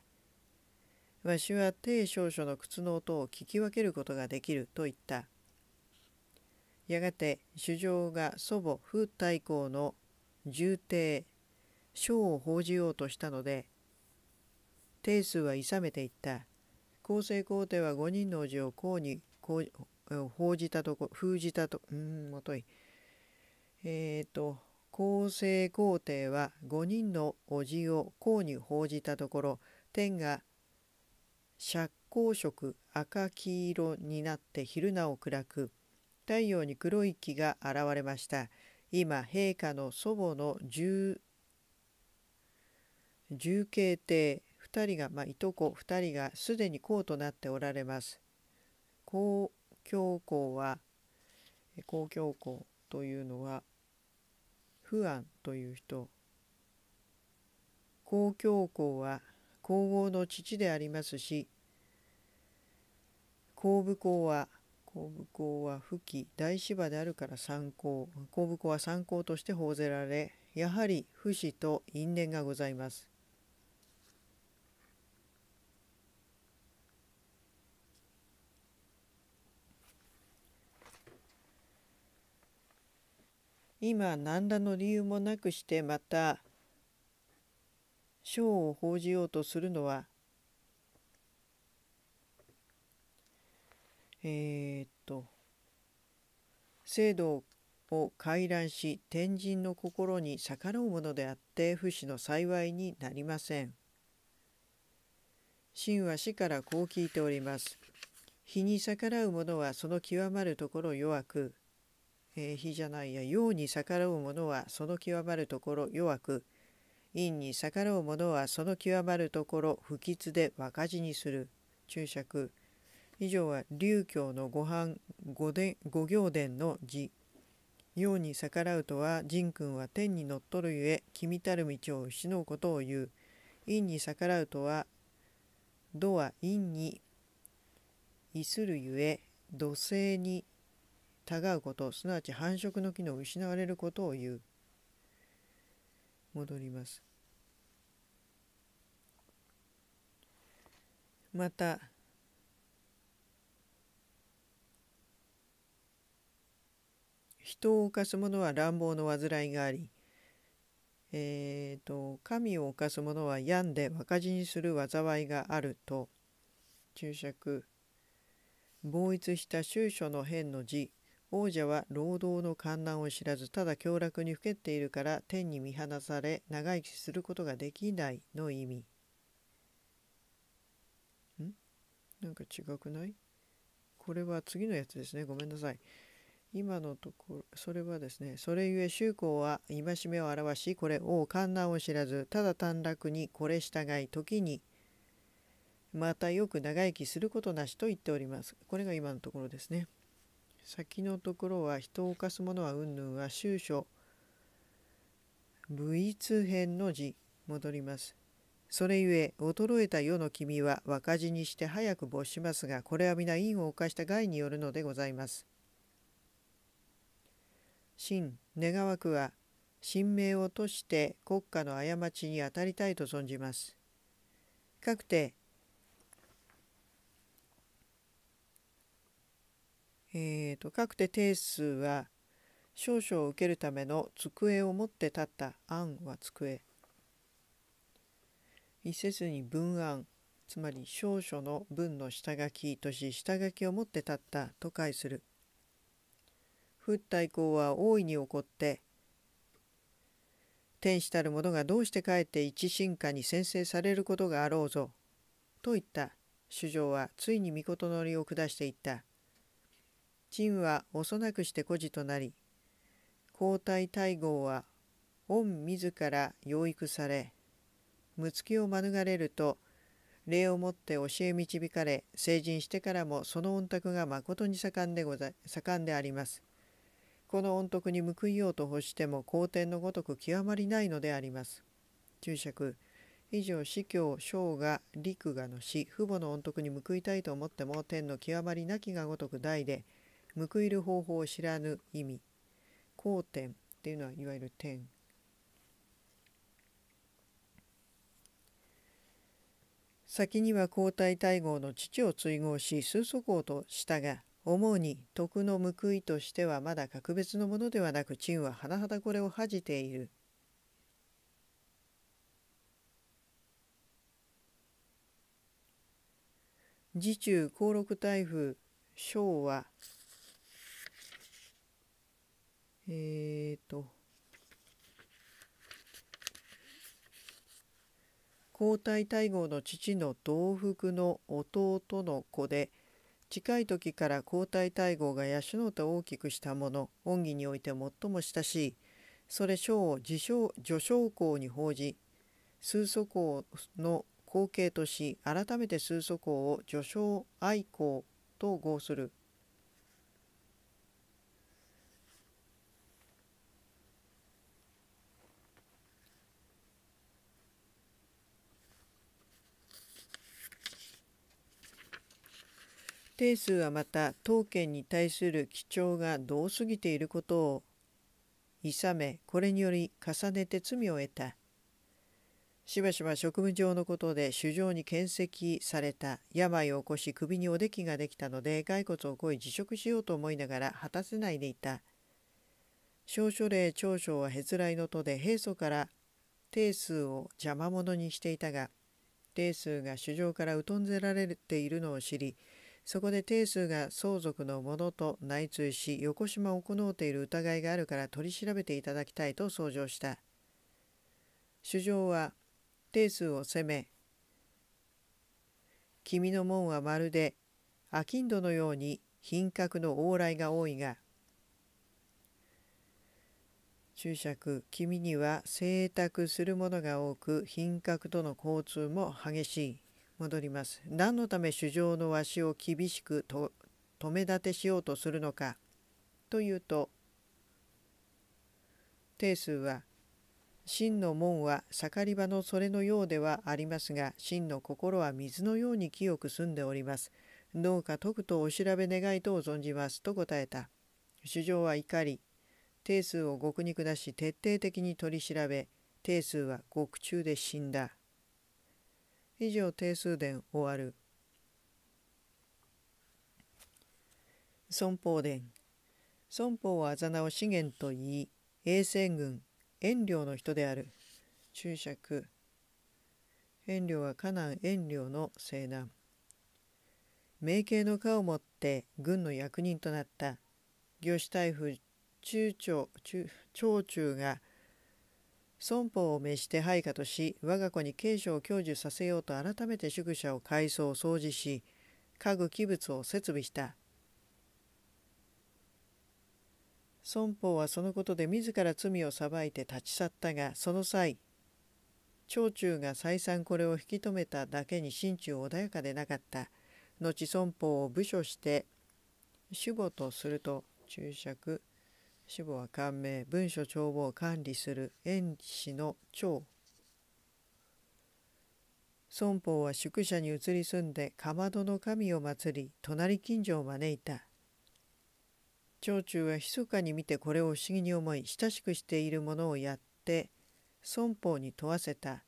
わしは低少々の靴の音を聞き分けることができると言った。やがて主情が祖母風太后の重帝賞を報じようとしたので定数は勇めていった。厚生皇帝は5人の叔父を公に報じたとこ封じたとうんもといえっ、ー、と厚生皇帝は5人の叔父を公に報じたところ天が釈光色赤黄色になって昼なお暗く太陽に黒い木が現れました今陛下の祖母の重重慶帝2人がまあいとこ2人がすでに公となっておられます公共校は公共校というのは不安という人公共校は皇后の父でありますし公武校は公武校は不紀大芝であるから参考公武校は参考として報ぜられやはり不死と因縁がございます今何らの理由もなくしてまた賞を報じようとするのはえー、っと制度を回覧し天神の心に逆らうものであって不死の幸いになりません。神は死からこう聞いております。日に逆らう者はその極まるところ弱くえー、じゃないや陽に逆らう者はその極まるところ弱く陰に逆らう者はその極まるところ不吉で若字にする注釈以上は琉教のご飯五五行伝の字陽に逆らうとは仁君は天に乗っ取るゆえ君たる道を失うことを言う陰に逆らうとは度は陰にいするゆえ土星に従うことすなわち繁殖の機能を失われることを言う戻りますまた人を犯す者は乱暴の患いがあり、えーと、神を犯す者は病んで若死にする災いがあると注釈「防逸した宗書の変の字王者は労働の観難を知らずただ凶楽にふけっているから天に見放され長生きすることができないの意味んなんか違くないこれは次のやつですねごめんなさい今のところそれはですねそれゆえ宗公は戒めを表しこれ王観難を知らずただ短絡にこれ従い時にまたよく長生きすることなしと言っておりますこれが今のところですね先のところは人を犯す者は云々は終所無一編の字戻ります。それゆえ衰えた世の君は若字にして早く没しますがこれは皆因を犯した害によるのでございます。真願わくは神明をとして国家の過ちに当たりたいと存じます。かくてえーと、各かくて定数は少々受けるための机を持って立った案は机一説に文案つまり少々の文の下書きとし下書きを持って立ったと解する降った以降は大いに起こって天使たる者がどうしてかえって一進化に先制されることがあろうぞといった主上はついに御事のりを下していった陳は幼くして孤児となり皇太太后は御自ら養育され睦月を免れると礼をもって教え導かれ成人してからもその御託がまことに盛んでござ盛んであります。この御徳に報いようと欲しても皇天のごとく極まりないのであります。注釈以上司教生が陸がの死父母の御徳に報いたいと思っても天の極まりなきがごとく大で「報いる方法を知らぬ意味交点っていうのはいわゆる点先には皇代対号の父を追合し数祖号としたが主に徳の報いとしてはまだ格別のものではなく陳は甚だこれを恥じている。次中高禄台風昭和えっ、ー、と皇太太后の父の同福の弟の子で近い時から皇太太后が養太と大きくしたもの恩義において最も親しいそれ賞を自称序章公に報じ数祖公の後継とし改めて数祖公を序章愛公と号する定数はまた当権に対する基調がをすぎていることをいさめこれにより重ねて罪を得たしばしば職務上のことで主上に献責された病を起こし首におできができたので骸骨をこい辞職しようと思いながら果たせないでいた少書令長所はへつらいのとで平素から定数を邪魔者にしていたが定数が主上から疎んぜられているのを知りそこで定数が相続のものと内通し横島を行うている疑いがあるから取り調べていただきたいと相乗した主上は定数を責め君の門はまるで商人のように品格の往来が多いが注釈君には請託するものが多く品格との交通も激しい戻ります。何のため主上のわしを厳しくと止め立てしようとするのかというと定数は真の門は盛り場のそれのようではありますが真の心は水のように清く澄んでおります。どうか徳くとお調べ願いとを存じますと答えた。主上は怒り定数を獄に下し徹底的に取り調べ定数は獄中で死んだ。以上定数伝終わる孫法伝孫法はあざなを資源と言い衛生軍遠慮の人である注釈遠慮は河南遠慮の西南名系の顔を持って軍の役人となった魚師大夫中長中長中が損保を召して配下とし我が子に継承を享受させようと改めて宿舎を改装掃除し家具器物を設備した孫法はそのことで自ら罪を裁いて立ち去ったがその際長中が再三これを引き止めただけに心中穏やかでなかった後孫法を部署して守護とすると注釈主語は官名文書帳簿を管理する園士の長孫法は宿舎に移り住んでかまどの神を祀り隣近所を招いた長中は密かに見てこれを不思議に思い親しくしているものをやって孫法に問わせた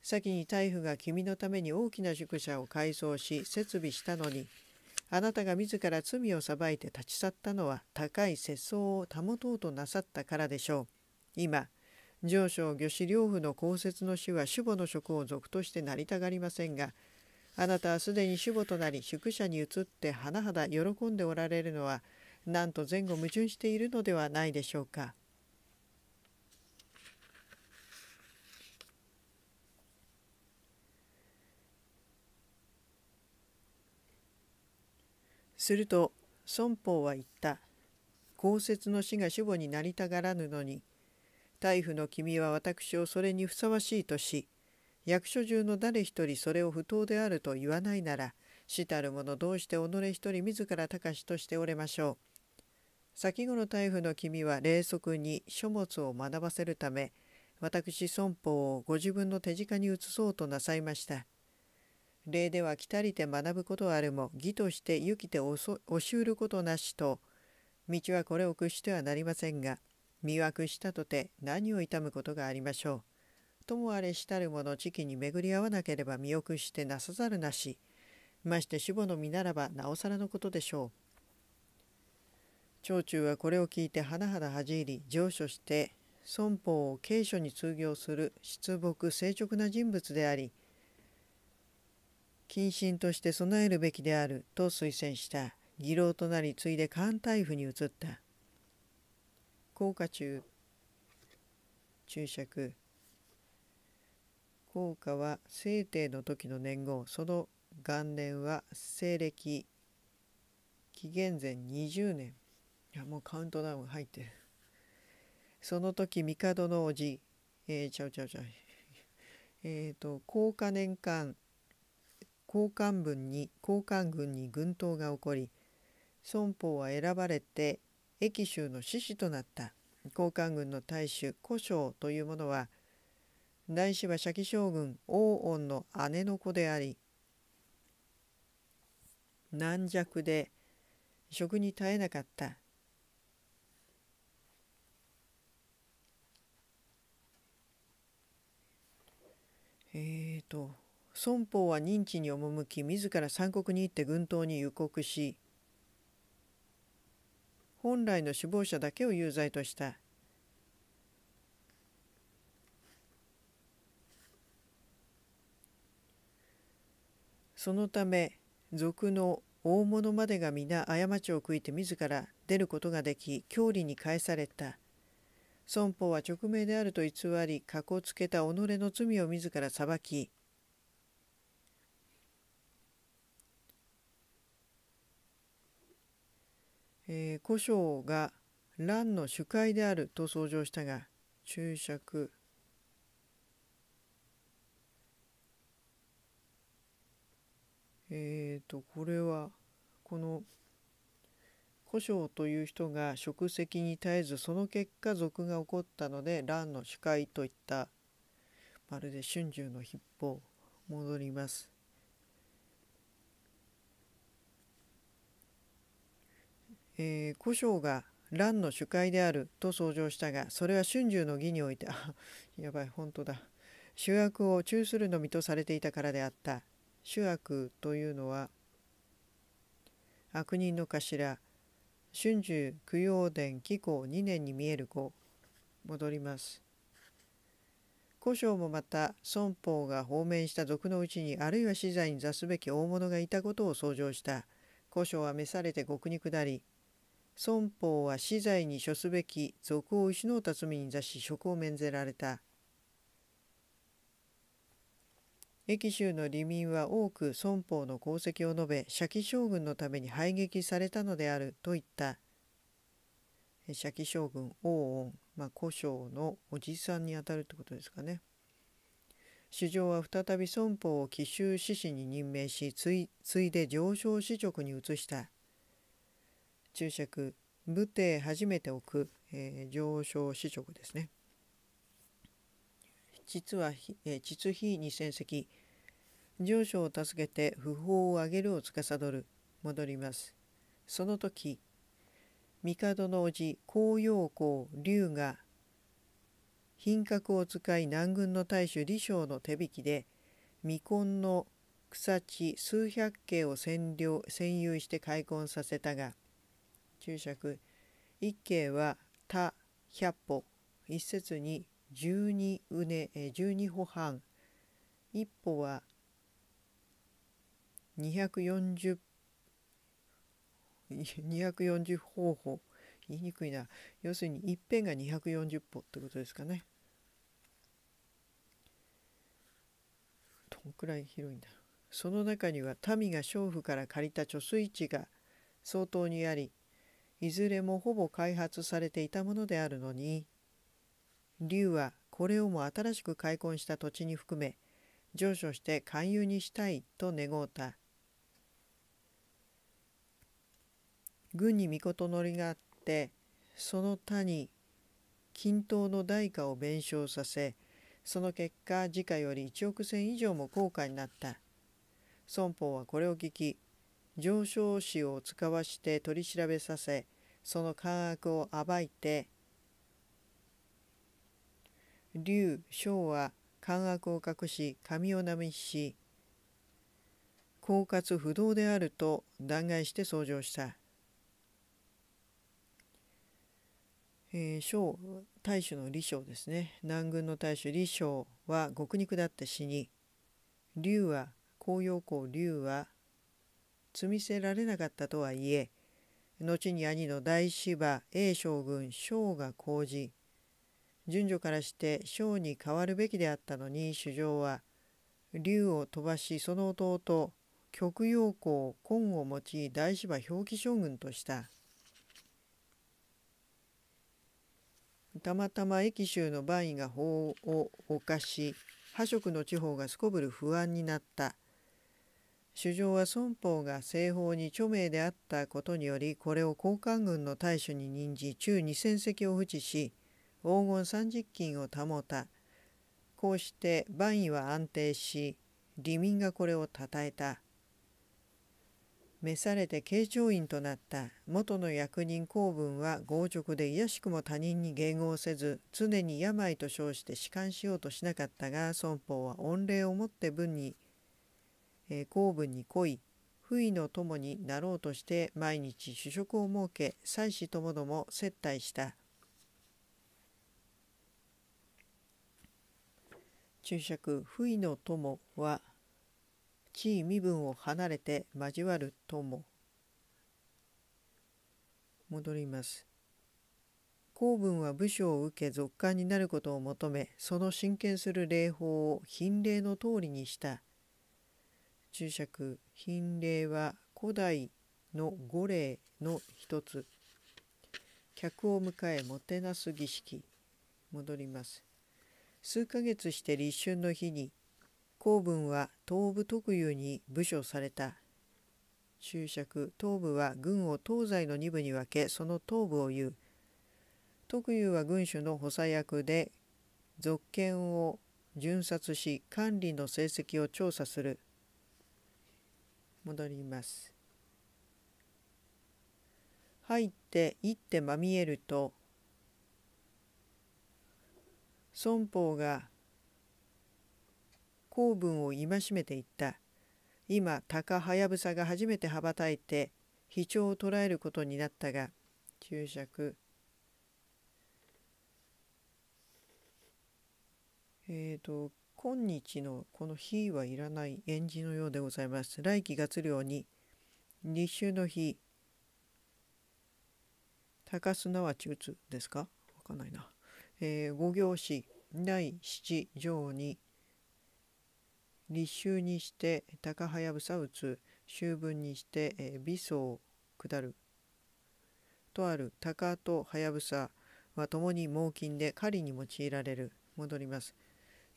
先に大夫が君のために大きな宿舎を改装し設備したのにあなたが自ら罪を裁いて立ち去ったのは高い節操を保とうとなさったからでしょう。今上昇御子両夫の公設の死は守護の職を属として成りたがりませんがあなたはすでに主護となり宿舎に移って甚だ喜んでおられるのはなんと前後矛盾しているのではないでしょうか。すると孫法は言った。公雪の死が主母になりたがらぬのに、大夫の君は私をそれにふさわしいとし、役所中の誰一人それを不当であると言わないなら、死たる者どうして己一人自ら高しとしておれましょう。先頃大夫の君は冷息に書物を学ばせるため、私孫法をご自分の手近に移そうとなさいました。礼では来たりて学ぶことあるも義として行きて押しうることなしと道はこれを屈してはなりませんが魅惑したとて何を痛むことがありましょうともあれしたる者時期に巡り合わなければ見送してなさざるなしまして主母の身ならばなおさらのことでしょう長中はこれを聞いて甚だ恥じ入り上書して孫法を軽書に通行する出木正直な人物であり謹慎として備えるべきであると推薦した義老となり次いで艦隊府に移った降下中注釈降下は清帝の時の年号その元年は西暦紀元前20年いやもうカウントダウン入ってるその時帝のおじえー、ちゃうちゃうちゃうえっ、ー、と降下年間交換軍に交換軍に軍が起こり孫法は選ばれて益州の志士となった交換軍の大主古将というものは大師は釈将軍王恩の姉の子であり軟弱で食に耐えなかったえーと孫法は認知に赴き自ら三国に行って軍刀に誘告し本来の首謀者だけを有罪とした。そのため俗の大物までが皆過ちを悔いて自ら出ることができ郷里に返された孫法は直命であると偽りかこつけた己の罪を自ら裁きえー、が蘭の主界であると相乗したが注釈えっ、ー、とこれはこの古生という人が職責に絶えずその結果俗が起こったので蘭の主界といったまるで春秋の筆法戻ります。えー、古生が蘭の主会であると相乗したがそれは春秋の義においてあやばい本当だ主役を中するのみとされていたからであった主悪というのは悪人の頭春秋供養伝紀行2年に見える子戻ります古生もまた孫法が放免した賊のうちにあるいは死罪に座すべき大物がいたことを相乗した古生は召されて獄に下り孫法は死罪に処すべき俗を失うた罪に座し職を免ぜられた益州の利民は多く孫法の功績を述べ釈ャ将軍のために排撃されたのであると言った釈ャ将軍王恩、まあ、古将のおじさんにあたるってことですかね首相は再び孫法を紀州志士に任命しついで上昇士職に移した注釈武帝初めて置く、えー、上昇子直ですね実は、え実非二千石上昇を助けて不法をあげるを司る戻りますその時帝の叔父紅陽公龍が品格を使い南軍の大主李将の手引きで未婚の草地数百景を占領占有して開墾させたが注釈一景は他百歩一節に十二うね十二歩半一歩は240 240方法言いにくいな要するに一辺が240歩ってことですかねどんくらい広いんだその中には民が娼婦から借りた貯水池が相当にありいずれもほぼ開発されていたものであるのに竜はこれをも新しく開墾した土地に含め上書して勧誘にしたいと願うた軍に御事のりがあってその他に均等の代価を弁償させその結果時価より1億銭以上も高価になった。孫法はこれを聞き上昇士を使わして取り調べさせその科学を暴いて劉昭は漢学を隠し髪をなめし狡猾不動であると断崖して創上した。えー、大主の李将ですね南軍の大主李将は極肉だって死に龍は紅葉公龍は積みせられなかったとはいえ後に兄の大芝英将軍将が講じ順序からして将に代わるべきであったのに主将は竜を飛ばしその弟極陽光根を用い大芝表記将軍としたたまたま駅州の番位が法を犯し破職の地方がすこぶる不安になった。首相は孫法が西方に著名であったことによりこれを交換軍の大使に任じ中2,000隻を扶持し黄金30金を保たこうして万位は安定し利民がこれをたたえた召されて慶長院となった元の役人公文は強直で卑しくも他人に迎合せず常に病と称して仕官しようとしなかったが孫法は御礼をもって文にえー、公文に来い不意の友になろうとして毎日主食を設け妻子ともども接待した注釈不意の友は地位身分を離れて交わる友戻ります公文は武将を受け続官になることを求めその進権する礼法を品礼の通りにした注釈品霊は古代の五例の一つ客を迎えもてなす儀式戻ります数ヶ月して立春の日に公文は東部特有に部署された注釈東部は軍を東西の2部に分けその東部を言う特有は軍主の補佐役で続権を巡察し管理の成績を調査する戻ります入って一手まみえると孫法が公文を戒めていった今高はやぶさが初めて羽ばたいて非調を捉えることになったが注釈えーと今日のこの日はいらない演じのようでございます。来季月量に立秋の日高すなわち打つですかわかんないな。えー、五行詩第七条に立秋にして高はやぶさ打つ秋分にして、えー、微層下るとある鷹とはやぶさは共に猛禽で狩りに用いられる戻ります。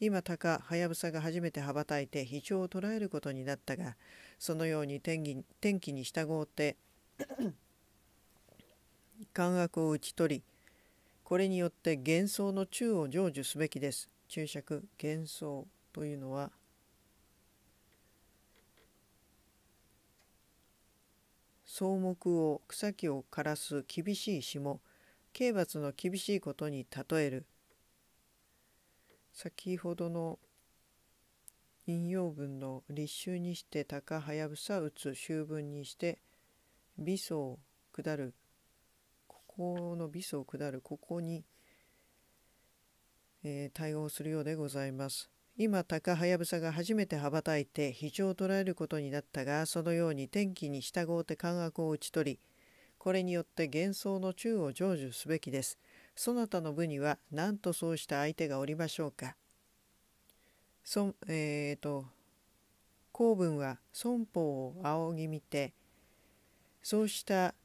今たかはやぶさが初めて羽ばたいて飛鳥を捕らえることになったがそのように天気天気に従うて感覚 *coughs* を打ち取りこれによって幻想の宙を成就すべきです。注釈幻想というのは草木を草木を枯らす厳しい霜刑罰の厳しいことに例える先ほどの引用文の立秋にして高はやぶさ打つ秋分にして美相下るここの美相下るここに、えー、対応するようでございます。今高はやぶさが初めて羽ばたいて非常を捉えることになったがそのように天気に従うて感覚を打ち取りこれによって幻想の宙を成就すべきです。そなたの部には何とそうした相手がおりましょうか。そえーと、公文は孫法を仰ぎ見てそうした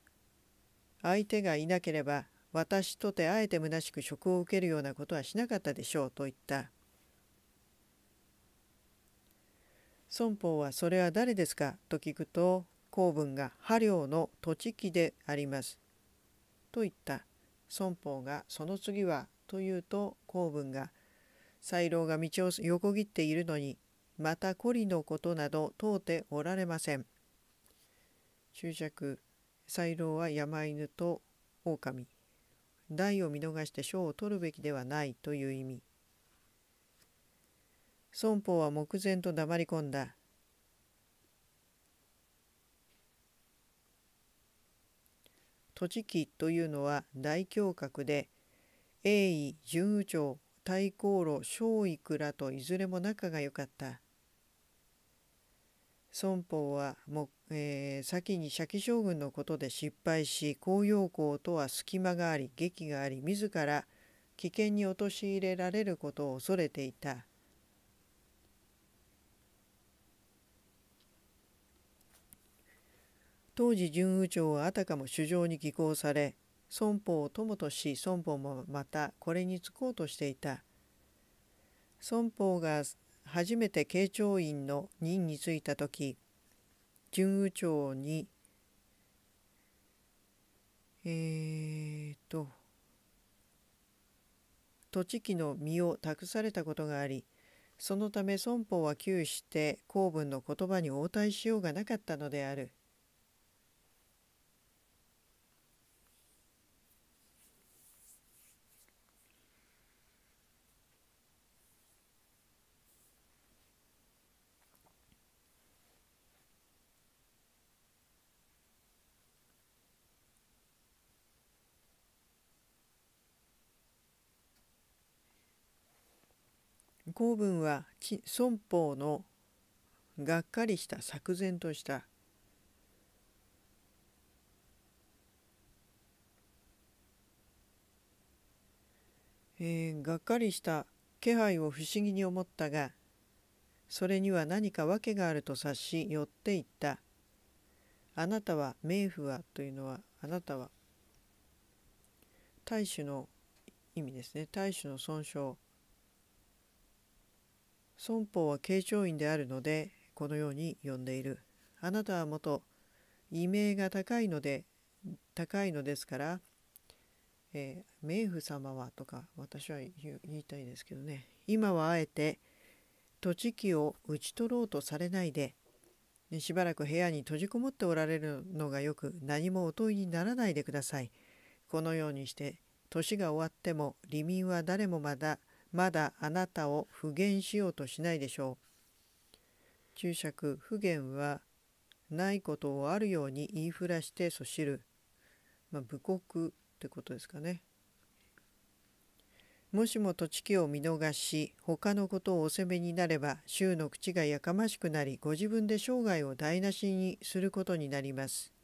相手がいなければ私とてあえて虚しく職を受けるようなことはしなかったでしょうと言った孫法は「それは誰ですか?」と聞くと公文が「波領の栃木であります」と言った孫法がその次はというと公文が西郎が道を横切っているのにまた懲りのことなど問うておられません。注釈西郎は山犬と狼大を見逃して賞を取るべきではないという意味。孫法は目前と黙り込んだ。栃木というのは大胸郭で栄意順右長太閤路小育らといずれも仲が良かった孫法はも、えー、先に釈将軍のことで失敗し公用校とは隙間があり劇があり自ら危険に陥れられることを恐れていた。当時準右長はあたかも主上に寄稿され孫法を友とし孫法もまたこれに就こうとしていた孫法が初めて慶長院の任に就いた時準右長にえーと栃木の身を託されたことがありそのため孫法は窮して公文の言葉に応対しようがなかったのである。公文は孫法のがっかりした作然としたえー、がっかりした気配を不思議に思ったがそれには何か訳があると察し寄っていった「あなたは冥府は」というのは「あなたは」大衆の意味ですね大衆の損傷孫法は慶長院であるのでこのように呼んでいるあなたは元異名が高いので高いのですから、えー、冥府様はとか私は言いたいですけどね今はあえて土地記を討ち取ろうとされないでしばらく部屋に閉じこもっておられるのがよく何もお問いにならないでください。このようにして年が終わっても離民は誰もまだまだあなたを不言しようとしないでしょう。注釈不言はないことをあるように言いふらしてそしる、まあ、武国ってことですかね。もしも土地器を見逃し他のことをお責めになれば衆の口がやかましくなりご自分で生涯を台無しにすることになります。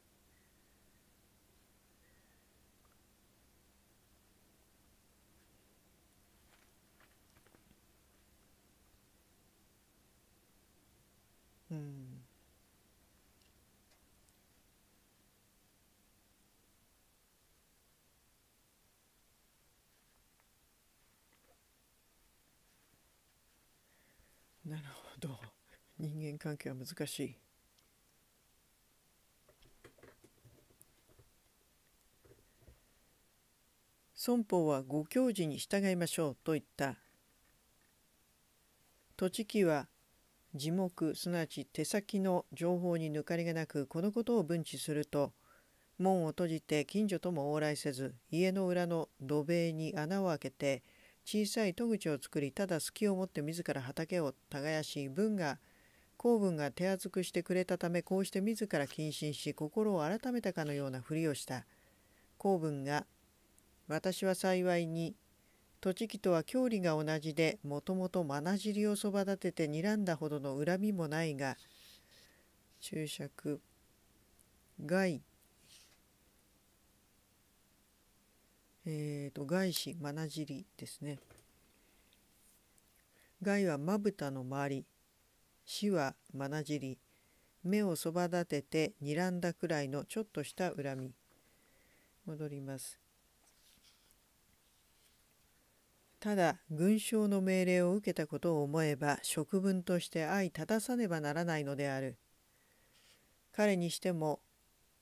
関係は難しい。損保はご教示に従いましょうと言った。土地記は地目すなわち手先の情報に抜かりがなくこのことを分知すると門を閉じて近所とも往来せず家の裏の土塀に穴を開けて小さい戸口を作りただ隙を持って自ら畑を耕し文が公文が手厚くしてくれたためこうして自ら謹慎し心を改めたかのようなふりをした公文が「私は幸いに栃木とは郷里が同じでもともとまなじりをそば立てて睨んだほどの恨みもないが注釈害えーと、と外視じりですね。害はまぶたの周り死はまなじり目をそば立てて睨んだくらいのちょっとした恨み戻りますただ軍将の命令を受けたことを思えば職分として相立たさねばならないのである彼にしても、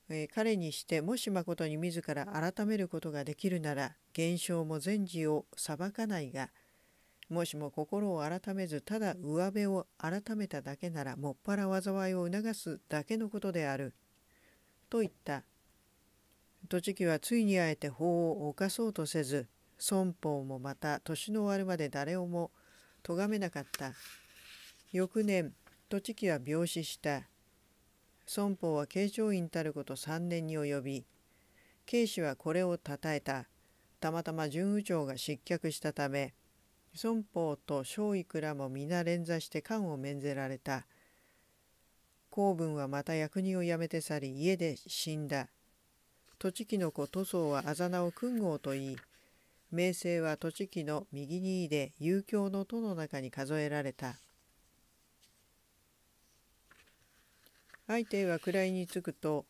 えー、彼にしてもし誠に自ら改めることができるなら現象も善事を裁かないがもしも心を改めずただ上辺を改めただけならもっぱら災いを促すだけのことである。と言った。栃木はついにあえて法を犯そうとせず損法もまた年の終わるまで誰をも咎めなかった。翌年栃木は病死した。孫法は慶長院たること3年に及び慶氏はこれをたたえた。たまたま準右長が失脚したため孫法と小育らも皆連座して官を免ぜられた。公文はまた役人を辞めて去り家で死んだ。栃木の子塗装はあざなを君号と言い、名声は栃木の右にいで遊興の都の中に数えられた。相手は位につくと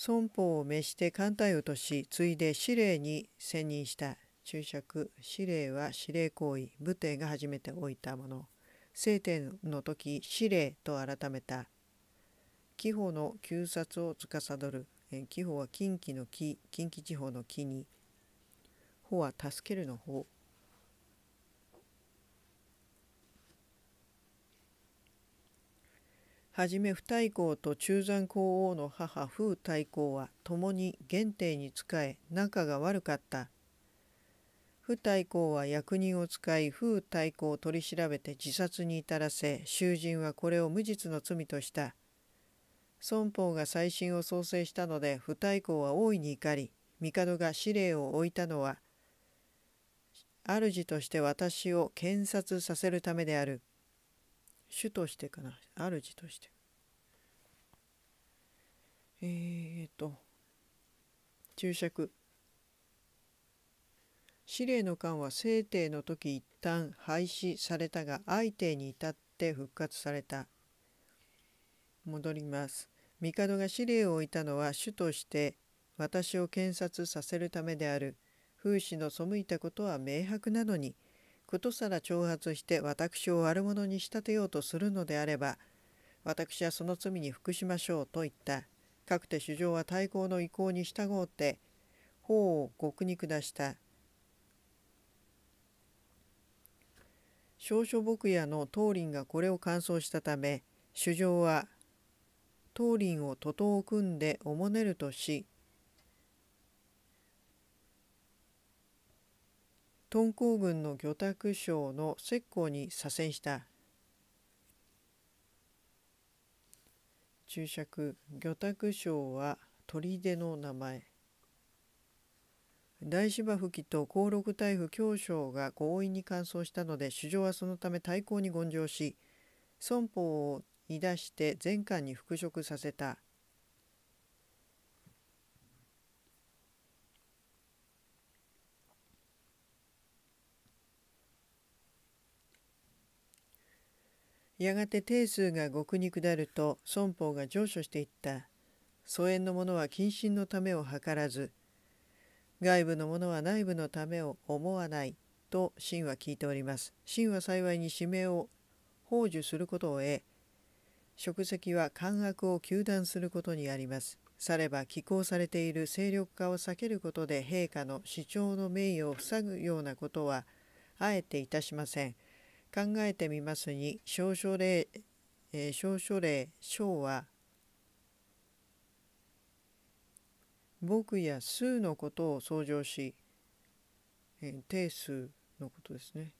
損保を召して艦隊をとし、次いで司令に選任した。注釈、司令は司令行為、武帝が初めて置いたもの。聖典の時、司令と改めた。紀保の旧札を司る。紀保は近畿の紀、近畿地方の紀に。法は助けるの方。はじめ不太后と中山皇后の母風太后は共に源帝に仕え仲が悪かった。不太后は役人を使い風太后を取り調べて自殺に至らせ囚人はこれを無実の罪とした。孫法が再審を創生したので不太后は大いに怒り帝が司令を置いたのは主として私を検察させるためである。主としてかな主としてえー、っと注釈司令の官は聖帝の時一旦廃止されたが愛帝に至って復活された戻ります帝が司令を置いたのは主として私を検察させるためである風刺の背いたことは明白なのにことさら挑発して私を悪者に仕立てようとするのであれば私はその罪に服しましょうと言ったかくて主将は対抗の意向に従うて法を極に下した少書牧野の当林がこれを完走したため主将は当林を徒党を組んでおもねるとし敦煌軍の魚拓省の石膏に左遷した注釈魚拓省は砦の名前大芝吹と興六大夫京将が強引に乾燥したので主将はそのため対抗に権上し孫法を言い出して全館に復職させたやがて定数が極に下ると損法が上昇していった。疎遠の者は謹慎のためを図らず、外部の者は内部のためを思わないと真は聞いております。真は幸いに使命を奉受することを得、職責は官悪を糾弾することにあります。されば寄稿されている勢力化を避けることで陛下の主張の名誉を塞ぐようなことはあえていたしません。考えてみますに少書例、少書例小は僕や数のことを相乗し、定数のことですね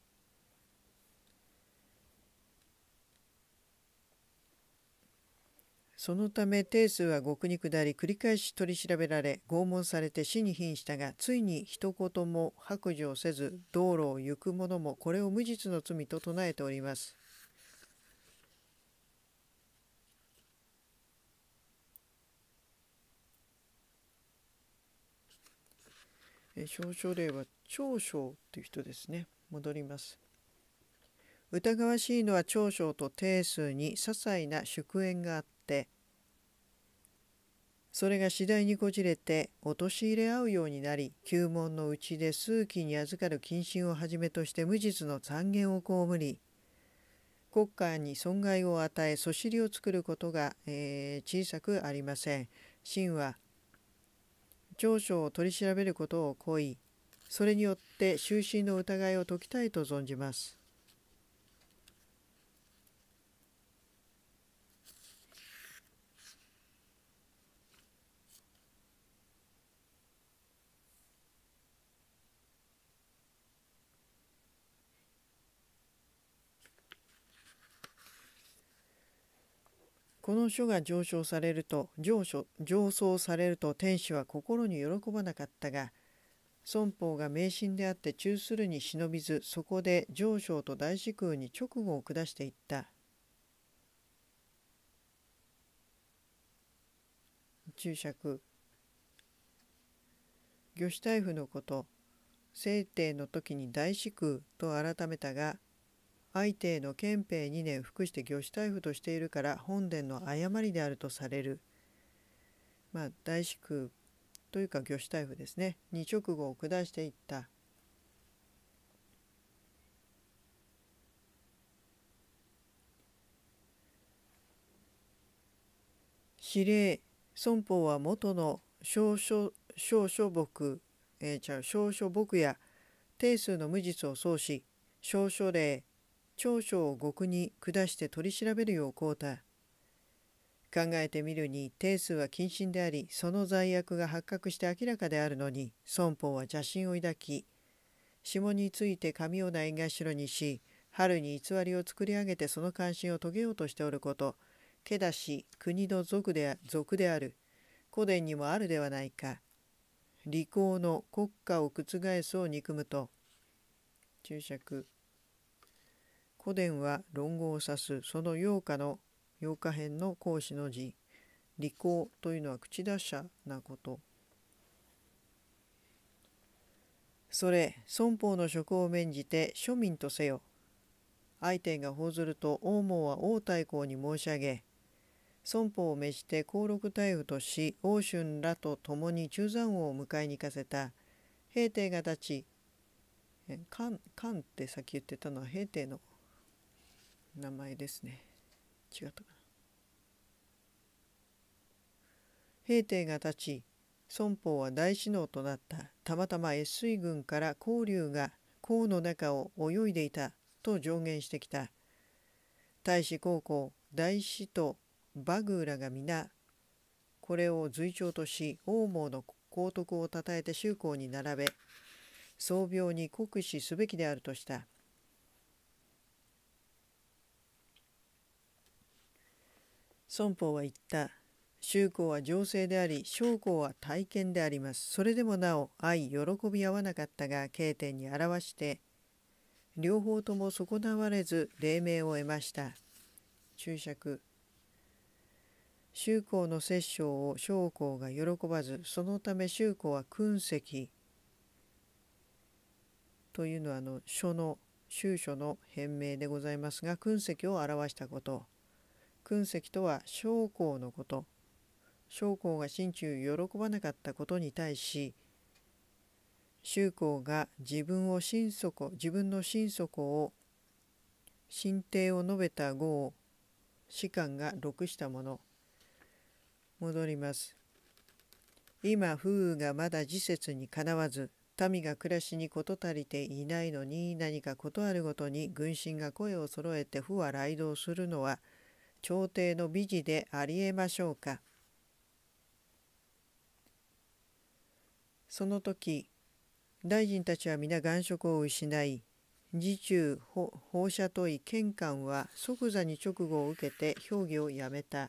そのため定数は極に下り繰り返し取り調べられ拷問されて死に瀕したがついに一言も白状せず道路を行く者もこれを無実の罪と唱えております。少書例は長将という人ですね戻ります。疑わしいのは長所と定数に些細な祝宴があっってそれが次第にこじれて陥れ合うようになり旧門のうちで数奇に預かる謹慎をはじめとして無実の残言を被り国家に損害を与えそしりを作ることが、えー、小さくありません。秦は長所を取り調べることを恋それによって終身の疑いを解きたいと存じます。この書が上昇されると上昇上奏されると天使は心に喜ばなかったが孫法が迷信であって中するに忍びずそこで上昇と大至空に直後を下していった注釈魚師大夫のこと聖帝の時に大至空と改めたが相帝の憲兵2年服して御師大夫としているから本殿の誤りであるとされる。まあ、大師空というか御師大夫ですねに直後を下していった。比例孫法は元の少書少々木、えー、ちゃう少々木や定数の無実を創し少書令長所を極に下して取り調べるようこう考えてみるに定数は謹慎でありその罪悪が発覚して明らかであるのに孫法は邪心を抱き下について髪をないがしろにし春に偽りを作り上げてその関心を遂げようとしておることけだし国の族で族である古典にもあるではないか利口の国家を覆すを憎むと注釈古伝は論語を指すその8日の8日編の講師の字利口というのは口出者なことそれ孫法の職を免じて庶民とせよ相手が報ずると王門は王太后に申し上げ孫法を召して公禄大夫とし王春らと共に中山王を迎えに行かせた平定が立ち官官ってさっき言ってたのは平定の名前ですね違ったかな平定が立ち孫法は大首脳となったたまたま越水軍から交流が甲の中を泳いでいたと上言してきた大使高校大使とバグーラが皆これを随調とし王毛の皇徳をたたえて宗公に並べ僧病に酷使すべきであるとした。孫法は言った。宗公は情勢であり、将校は体験であります。それでもなお、愛、喜び合わなかったが、経典に表して、両方とも損なわれず、黎明を得ました。注釈。宗公の摂政を将校が喜ばず、そのため宗公は訓石というのは、あの、書の、宗書の変名でございますが、訓石を表したこと。君石とは将校のこと将校が心中喜ばなかったことに対し宗公が自分を心底自分の心底を心底を述べた語を士官が録したもの戻ります今風雨がまだ時節にかなわず民が暮らしに事足りていないのに何か事あるごとに軍神が声を揃えて負は雷動するのは朝廷の美事でありえましょうか。その時大臣たちは皆眼色を失い自中放射問い玄関は即座に直後を受けて評議をやめた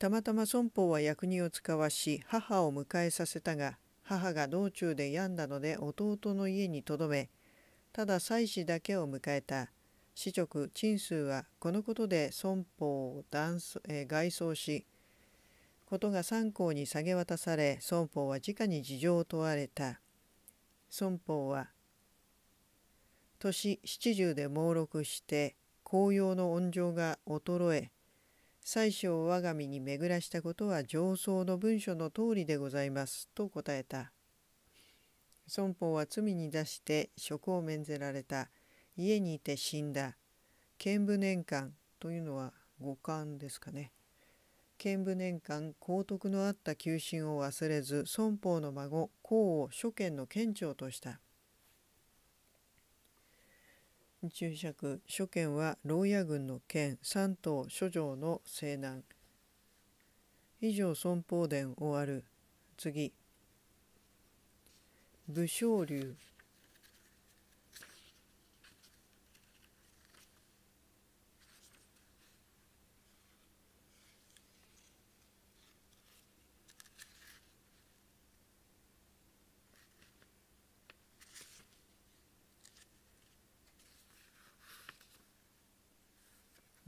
たまたま孫法は役人を使わし母を迎えさせたが母が道中で病んだので弟の家にとどめただ妻子だけを迎えた子直陳数はこのことで孫法を断え外装しことが三公に下げ渡され孫法は直に事情を問われた孫法は年70で猛録して紅葉の温情が衰え最初我が身に巡らしたことは上層の文書の通りでございます」と答えた孫法は罪に出して職を免ぜられた家にいて死んだ剣武年間というのは五感ですかね剣武年間高徳のあった求心を忘れず孫法の孫孔を諸県の県庁とした。注釈諸県は牢屋軍の県三島諸城の西南以上尊宝殿終わる次武将流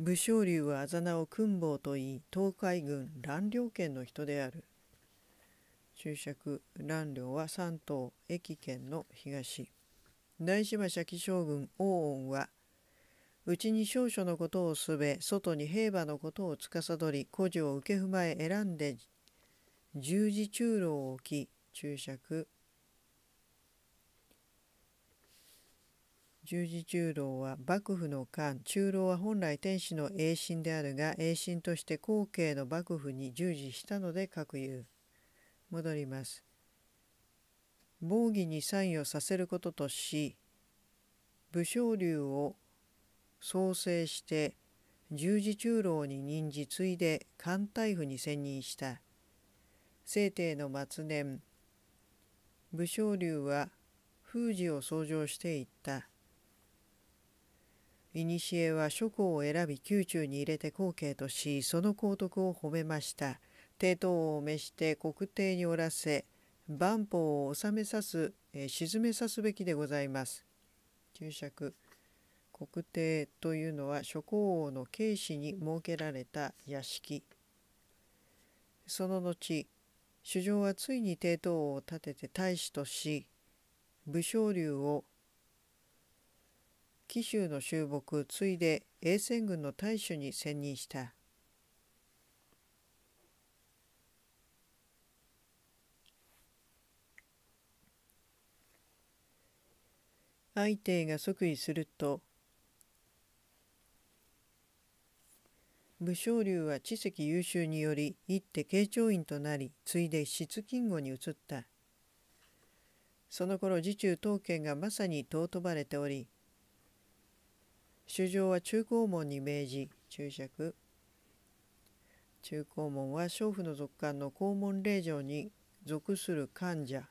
武将竜はあざなを君坊といい東海軍蘭陵県の人である注釈蘭陵は三島駅県の東大島社記将軍王恩はうちに少々のことをすべ外に兵馬のことを司り孤児を受け踏まえ選んで十字中牢を置き注釈十字中老は幕府の官中老は本来天使の栄心であるが栄心として後継の幕府に従事したので各有戻ります防御に参与させることとし武将流を創生して十字中老に任じ継いで艦隊府に選任した清帝の末年武将流は封じを創上していった古は諸侯を選び宮中に入れて後継としその皇徳を褒めました帝東を召して国帝におらせ万法を治めさす、えー、沈めさすべきでございます注釈国帝というのは諸侯王の慶子に設けられた屋敷その後首相はついに帝東を立てて大使とし武将流を紀州の収録ついで永戦軍の大将に選任した相手が即位すると武将流は知石優秀により一手慶長院となりついで質金吾に移ったその頃時中刀剣がまさに尊ばれており衆生は中高門に命じ注釈中高門は娼婦の俗間の肛門令嬢に属する患者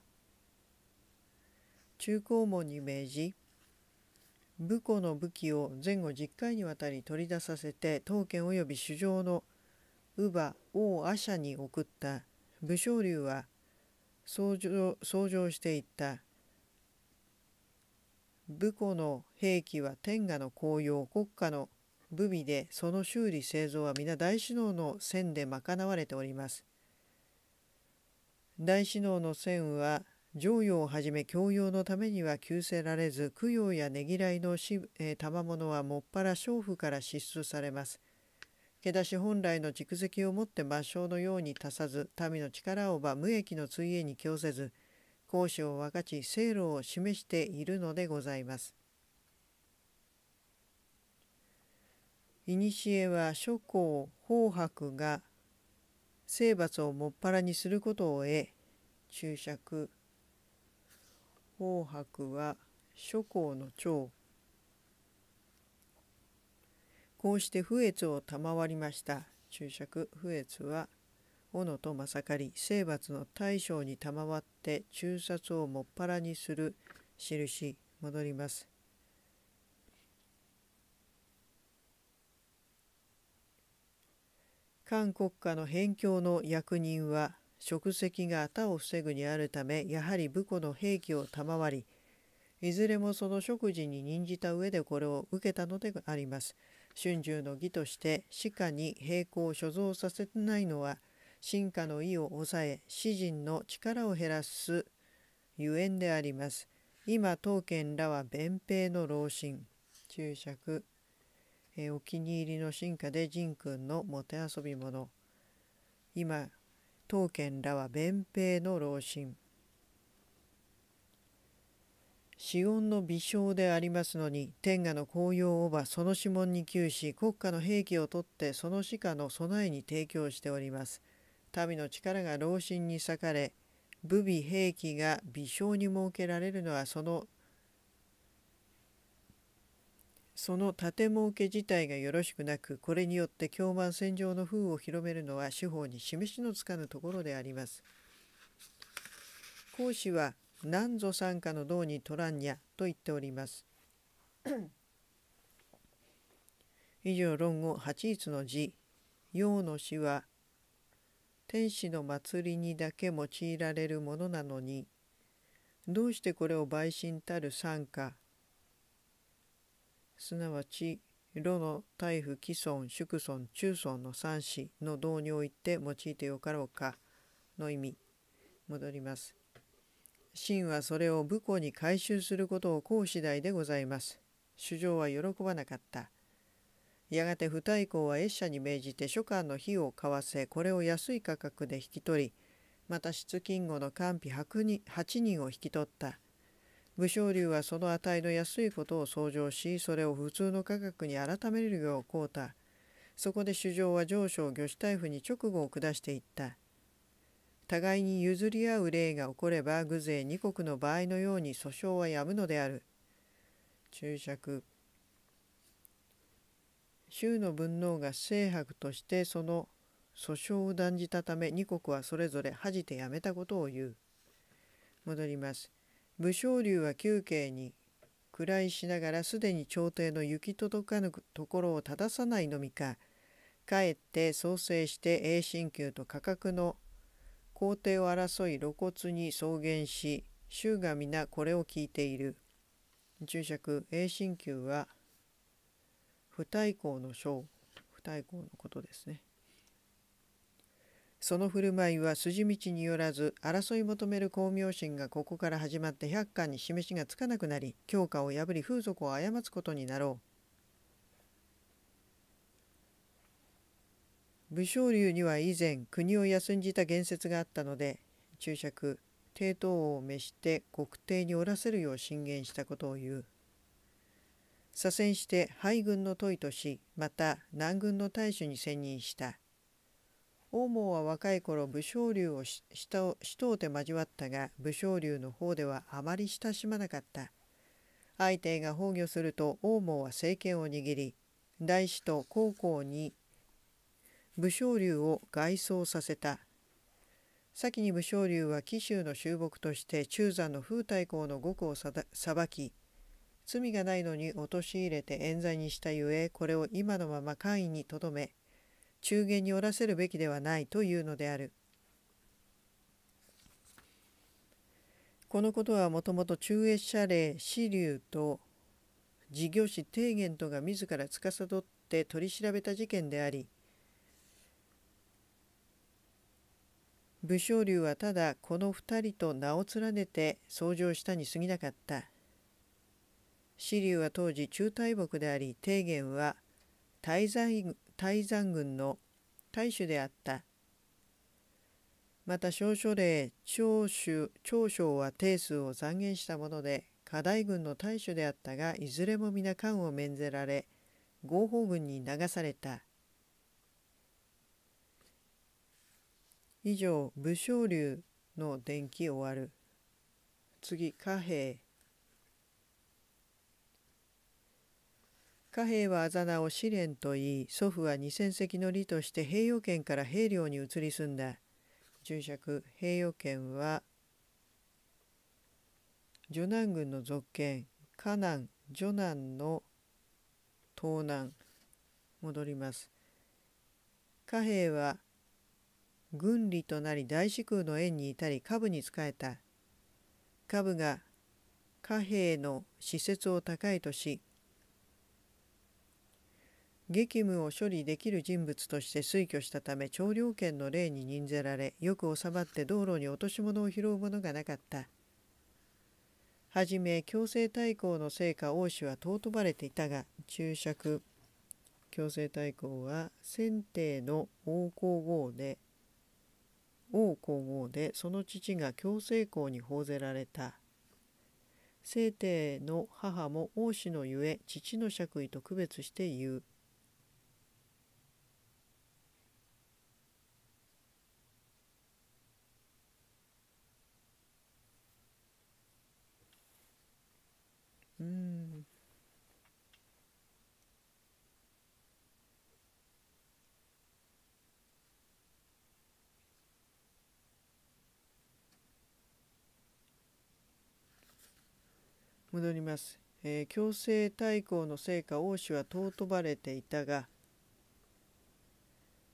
中高門に命じ武庫の武器を前後10回にわたり取り出させて当権及び主上の乳母王阿舎に送った武将流は相乗していった武庫の兵器は天下の紅葉国家の武備でその修理製造は皆大首脳の線で賄われております。大首脳の線は常用をはじめ教養のためには急せられず供養やねぎらいのし、えー、賜物はもっぱら娼婦から支出されます。けだし本来の蓄積をもって抹消のように足さず民の力をば無益のついえに供せず講師を分かち正路を示しているのでございます。いにしえは諸侯法白が征伐をもっぱらにすることを得注釈法白は諸侯の長こうして不越を賜りました注釈不越は「斧とまさかり征伐の大将に賜って中殺をもっぱらにする印戻ります。韓国家の辺境の役人は職責が他を防ぐにあるためやはり武庫の兵器を賜りいずれもその食事に任じた上でこれを受けたのであります。春秋の義として歯科に並行を所蔵させないのは進化の意を抑え詩人の力を減らすゆえんであります今当県らは弁平の老臣注釈、えお気に入りの進化で仁君のもてあそび者今当県らは弁平の老臣詩音の微笑でありますのに天下の紅葉をばその指紋に窮し国家の兵器を取ってその歯科の備えに提供しております。民の力が老心に裂かれ武備兵器が微小に設けられるのはそのその建儲け自体がよろしくなくこれによって共満戦場の風を広めるのは司法に示しのつかぬところであります。孔子は何ぞ参加の道に取らんにゃと言っております。以上論語八一の字「陽の詩は「天使の祭りにだけ用いられるものなのにどうしてこれを陪審たる参加すなわち炉の大夫既存宿尊中尊の三子の道において用いてよかろうかの意味戻ります。真はそれを武庫に回収することをこう次第でございます。主上は喜ばなかった。やがて不太公は越社に命じて書簡の費用を買わせこれを安い価格で引き取りまた出金後の官費8人を引き取った武将流はその値の安いことを相乗しそれを普通の価格に改めるよう買うたそこで首相は上昇御主大夫に直後を下していった互いに譲り合う例が起これば偶税二国の場合のように訴訟はやむのである注釈周の文王が聖伯としてその訴訟を断じたため二国はそれぞれ恥じてやめたことを言う。戻ります。武将流は休憩に暗いしながらすでに朝廷の行き届かぬところを正さないのみかかえって創生して栄新宮と価格の皇帝を争い露骨に草原し州が皆これを聞いている。注釈栄新宮は不対抗の章不対抗のことですねその振る舞いは筋道によらず争い求める光明心がここから始まって百貫に示しがつかなくなり教化を破り風俗を誤つことになろう武将流には以前国を休んじた言説があったので注釈帝東王を召して国帝におらせるよう進言したことを言う。左遷して敗軍の問いとしまた南軍の大使に専任した王毛は若い頃武将流を死闘で交わったが武将流の方ではあまり親しまなかった相手が崩御すると王毛は政権を握り大使と高校に武将流を外装させた先に武将流は紀州の収穫として中山の風太閤の極を裁き罪がないのに陥れて冤罪にしたゆえこれを今のまま簡易にとどめ中間におらせるべきではないというのである。このことはもともと中越謝礼支流と事業士提言とが自ら司って取り調べた事件であり武将流はただこの2人と名を連ねて相乗したに過ぎなかった。支流は当時中大木であり提言は泰山泰山軍の大主であったまた少書令長州長将は定数を残言したもので課題軍の大主であったがいずれも皆官を免ぜられ合法軍に流された以上武将流の伝記終わる次貨幣貨幣はあざなを試練と言い、祖父は二千隻の利として平洋圏から平領に移り住んだ。注釈、平洋圏は、女南軍の属県、河南、女南の東南、戻ります。貨幣は、軍利となり大司空の縁に至り下部に仕えた。下部が貨幣の施設を高いとし、激務を処理できる人物として推挙したため長領権の例に任ぜられよく収まって道路に落とし物を拾うものがなかったはじめ強制対抗の成果王子は尊ばれていたが注釈強制対抗は先帝の王皇后で王皇后でその父が強制皇に奉ぜられた聖帝の母も王子のゆえ父の爵位と区別して言う戻ります、えー、強制大抗の成果王子は尊ばれていたが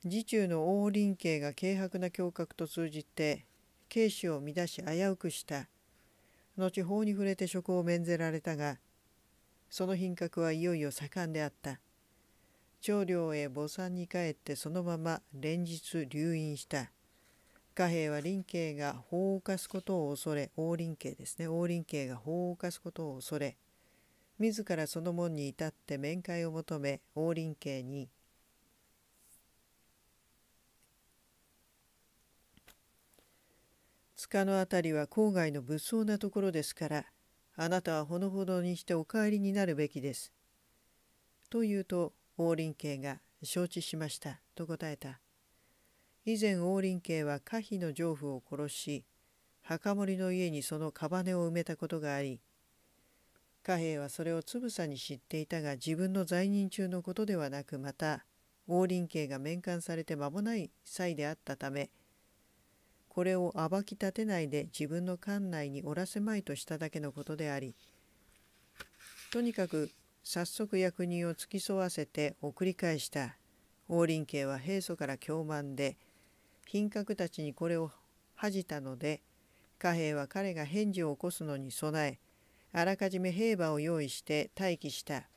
自中の王林慶が軽薄な胸郭と通じて慶子を乱し危うくした後法に触れて職を免ぜられたがその品格はいよいよ盛んであった長領へ墓参に帰ってそのまま連日留院した貨幣は林刑が法を犯すことを恐れ、王林家ですね、王林刑が法を犯すことを恐れ、自らその門に至って面会を求め、王林家に、塚の辺りは郊外の物騒なところですから、あなたはほのほどにしてお帰りになるべきです。と言うと、王林家が承知しましたと答えた。以前王林家は可否の丈夫を殺し墓守の家にそのカを埋めたことがあり貨幣はそれをつぶさに知っていたが自分の在任中のことではなくまた王林家が面会されて間もない際であったためこれを暴き立てないで自分の館内におらせまいとしただけのことでありとにかく早速役人を付き添わせて送り返した王林家は平素から凶慢で品格たちにこれを恥じたので貨幣は彼が返事を起こすのに備えあらかじめ兵馬を用意して待機した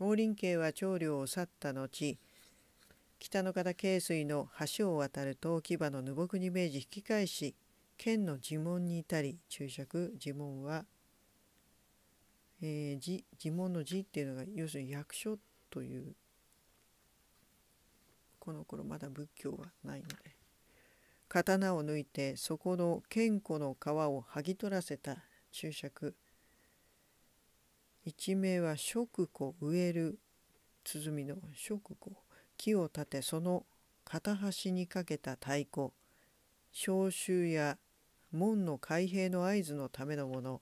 王林慶は長領を去った後北の方慶水の橋を渡ると牙のぬぼくに命じ引き返し剣の呪文に至り注釈呪文は、えー、字呪文の字っていうのが要するに役所というこの頃まだ仏教はないので。刀を抜いてそこの剣庫の皮を剥ぎ取らせた注釈一名は食庫植える鼓の食庫木を立てその片端にかけた太鼓召集や門の開閉の合図のためのもの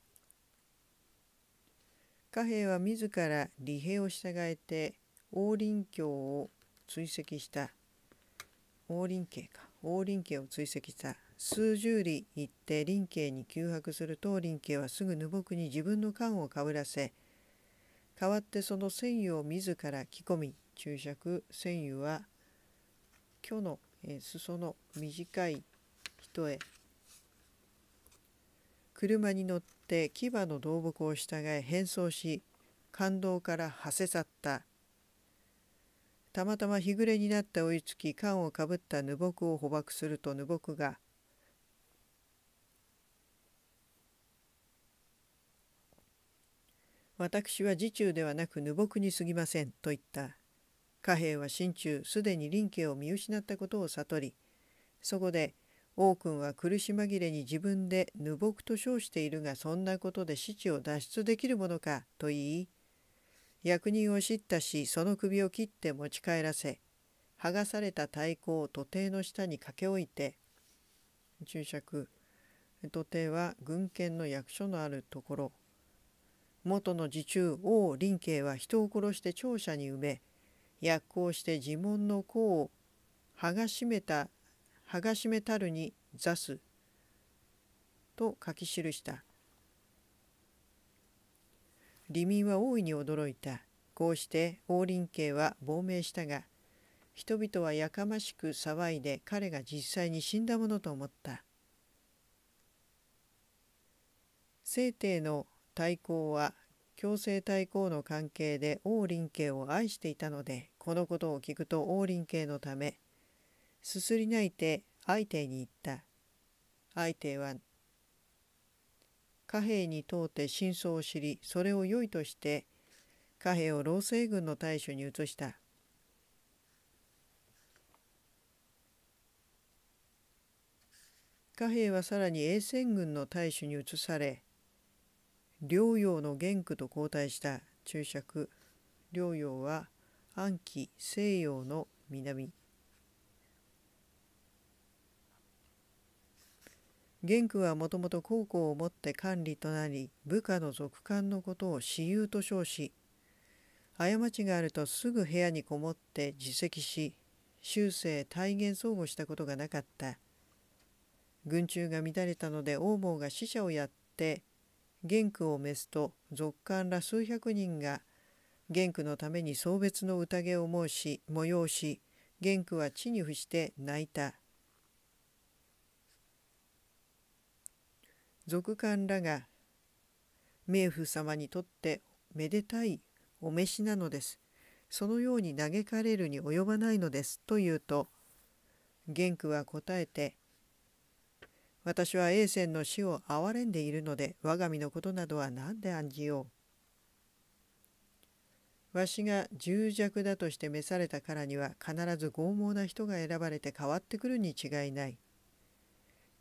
貨幣は自ら利兵を従えて王林教を追跡した王林慶か王林家を追跡した数十里行って林家に急迫すると林家はすぐ無木に自分の缶をかぶらせ代わってその繊維を自ら着込み注釈繊維は虚の、えー、裾の短い人へ車に乗って牙の動木を従え変装し感動から馳せ去ったたまたま日暮れになって追いつき缶をかぶったぬぼくを捕獲するとぬぼくが「私は自中ではなくぬぼくにすぎません」と言った貨幣は心中すでに林家を見失ったことを悟りそこで王君は苦し紛れに自分で「ぬぼく」と称しているがそんなことで死地を脱出できるものかと言い役人を叱咤しその首を切って持ち帰らせ剥がされた太鼓を土手の下にかけ置いて注釈土手は軍犬の役所のあるところ元の自中王林慶は人を殺して庁舎に埋め薬効して自問の甲を剥がしめた剥がしめたるに座すと書き記した利民は大いに驚いたこうして王林家は亡命したが人々はやかましく騒いで彼が実際に死んだものと思った清帝の対抗は強制対抗の関係で王林家を愛していたのでこのことを聞くと王林家のためすすり泣いて相手に言った相手は貨幣に通って真相を知りそれを良いとして貨幣を老政軍の大将に移した貨幣はさらに衛戦軍の大使に移され療養の元句と交代した注釈療養は安記西洋の南元君はもともと高校をもって管理となり部下の続官のことを私有と称し過ちがあるとすぐ部屋にこもって自責し終生体現相互したことがなかった群衆が乱れたので王毛が死者をやって元君を召すと続官ら数百人が元君のために送別の宴を申し催し元君は地に伏して泣いた俗官らが冥府様にとってめでたいお召しなのです。そのように嘆かれるに及ばないのです。と言うと元句は答えて「私は永泉の死を憐れんでいるので我が身のことなどは何で案じよう」。わしが重弱だとして召されたからには必ず剛毛な人が選ばれて変わってくるに違いない。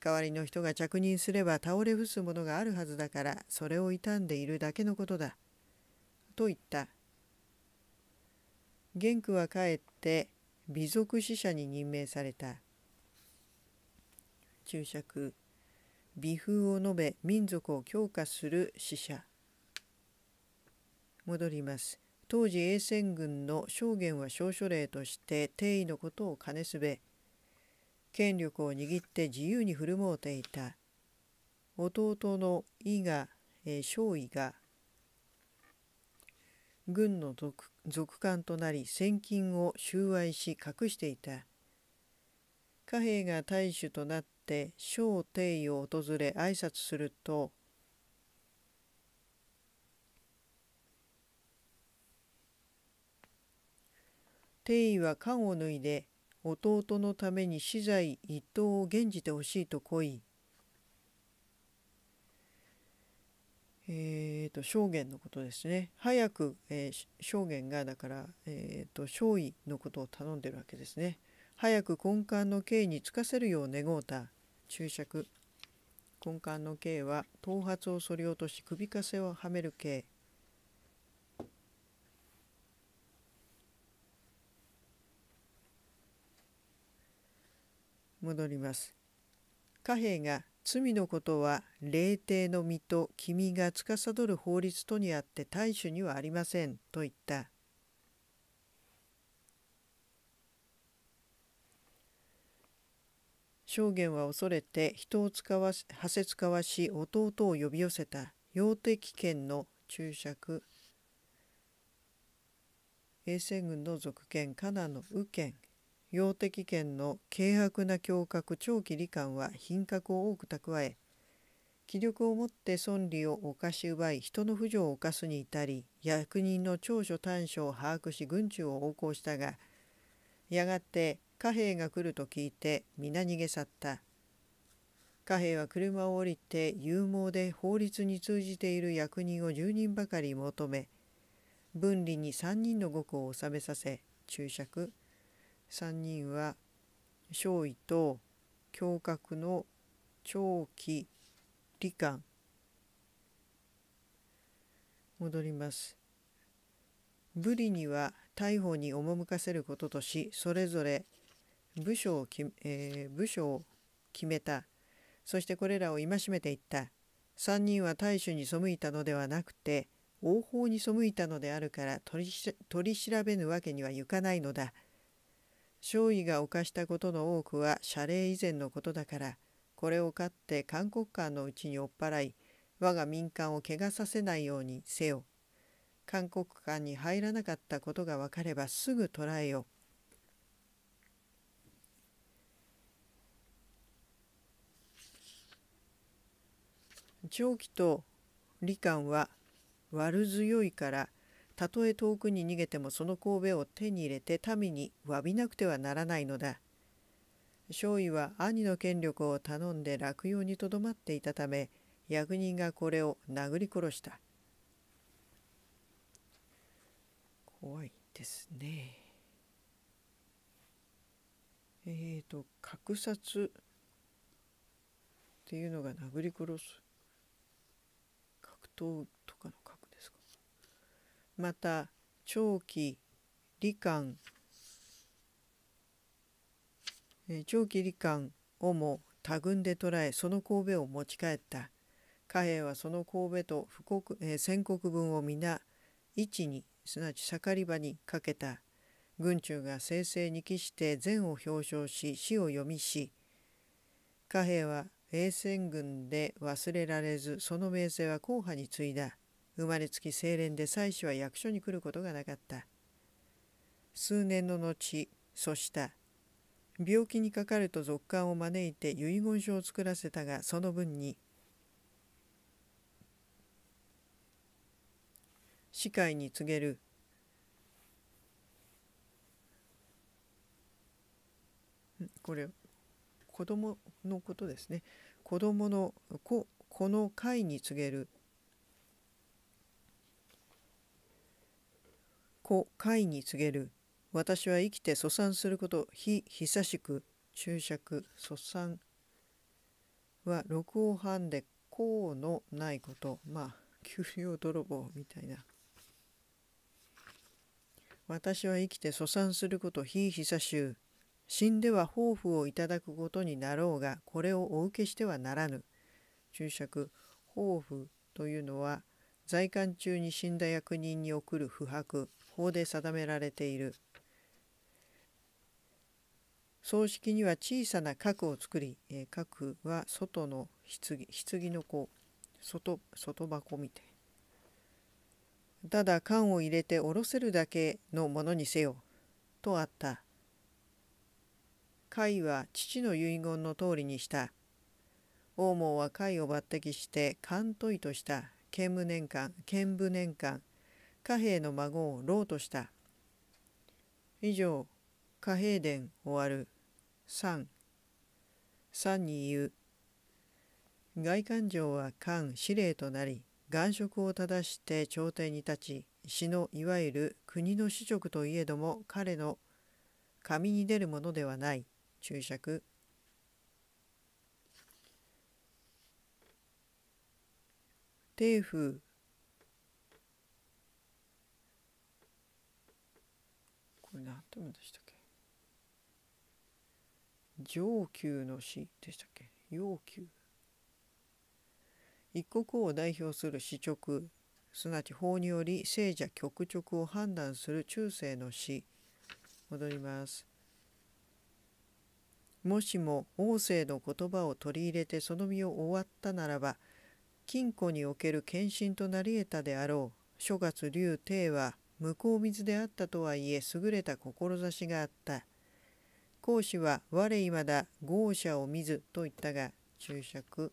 代わりの人が着任すれば倒れ伏すものがあるはずだからそれを悼んでいるだけのことだ」と言った元句は帰って美族使者に任命された注釈美風を述べ民族を強化する使者戻ります当時衛戦軍の証言は証書令として帝位のことを兼ねすべ権力を握って自由に振る舞うていた弟の伊賀少尉が軍の続官となり戦金を収賄し隠していた貨幣が大主となって小帝を訪れ挨拶すると帝位は冠を脱いで弟のために死罪一等を減じてほしいと来い。えーと、証言のことですね早く、えー、証言がだから、えーと、少尉のことを頼んでるわけですね早く根幹の刑につかせるよう願うた注釈根幹の刑は頭髪を剃り落とし首かせをはめる刑戻ります。貨幣が罪のことは霊帝の身と君が司る法律とにあって大衆にはありませんと言った。証言は恐れて人を使わせはせ使わし弟を呼び寄せた要敵権の注釈衛生軍の続権カナの右権洋的権の軽薄な胸郭長期理観は品格を多く蓄え気力をもって損理を犯し奪い人の不浄を犯すに至り役人の長所短所を把握し軍中を横行したがやがて貨幣が来ると聞いて皆逃げ去った貨幣は車を降りて勇猛で法律に通じている役人を10人ばかり求め分離に3人の獄を収めさせ注釈3人は少尉と胸郭の長期罹患戻ります武リには逮捕に赴かせることとしそれぞれ部署をえー、部署を決めたそしてこれらを戒めていった3人は大衆に背いたのではなくて王法に背いたのであるから取り取り調べぬわけにはいかないのだ少尉が犯したことの多くは謝礼以前のことだからこれを勝って韓国間のうちに追っ払い我が民間を怪我させないようにせよ韓国間に入らなかったことが分かればすぐ捕らえよ長期と李官は悪強いからたとえ遠くに逃げてもその神戸を手に入れて民に詫びなくてはならないのだ。少尉は兄の権力を頼んで落葉にとどまっていたため役人がこれを殴り殺した怖いですねえーと格殺っていうのが殴り殺す格闘とかのまた長期罹患長期罹患をも多軍で捕らえその神戸を持ち帰った貨幣はその神戸と布国、えー、宣国分を皆一にすなわち盛り場にかけた軍中が正々に帰して善を表彰し死を読みし貨幣は衛戦軍で忘れられずその名声は後派に継いだ生まれつき清廉で妻子は役所に来ることがなかった数年の後そした病気にかかると続刊を招いて遺言書を作らせたがその分に司会に告げるこれ子供のことですね子供のここの会に告げる子会に告げる私は生きて蘇賛すること非久しく注釈蘇賛は六王藩で功のないことまあ給料泥棒みたいな私は生きて蘇賛すること非久しゅう死んでは抱負をいただくことになろうがこれをお受けしてはならぬ注釈抱負というのは在官中に死んだ役人に送る不白法で定められている葬式には小さな核を作り、え核は外の棺棺のこう外外箱みたいただ缶を入れて下ろせるだけのものにせよとあった貝は父の遺言の通りにした王門は貝を抜擢して缶問医とした剣武年間剣武年間貨幣の孫をろうとした。以上、貨幣伝終わる。3。3に言う。外官庁は官司令となり、官職を正して朝廷に立ち、死のいわゆる国の主職といえども彼の紙に出るものではない。注釈帝風うでしたっけ上級の詩でしたっけ要求一国を代表する詩直すなわち法により聖者局直を判断する中世の死戻りますもしも王政の言葉を取り入れてその身を終わったならば金庫における献身となり得たであろう諸月竜帝は向こう水であったとはいえ優れた志があった。孔子は我いまだ豪者を見ずと言ったが注釈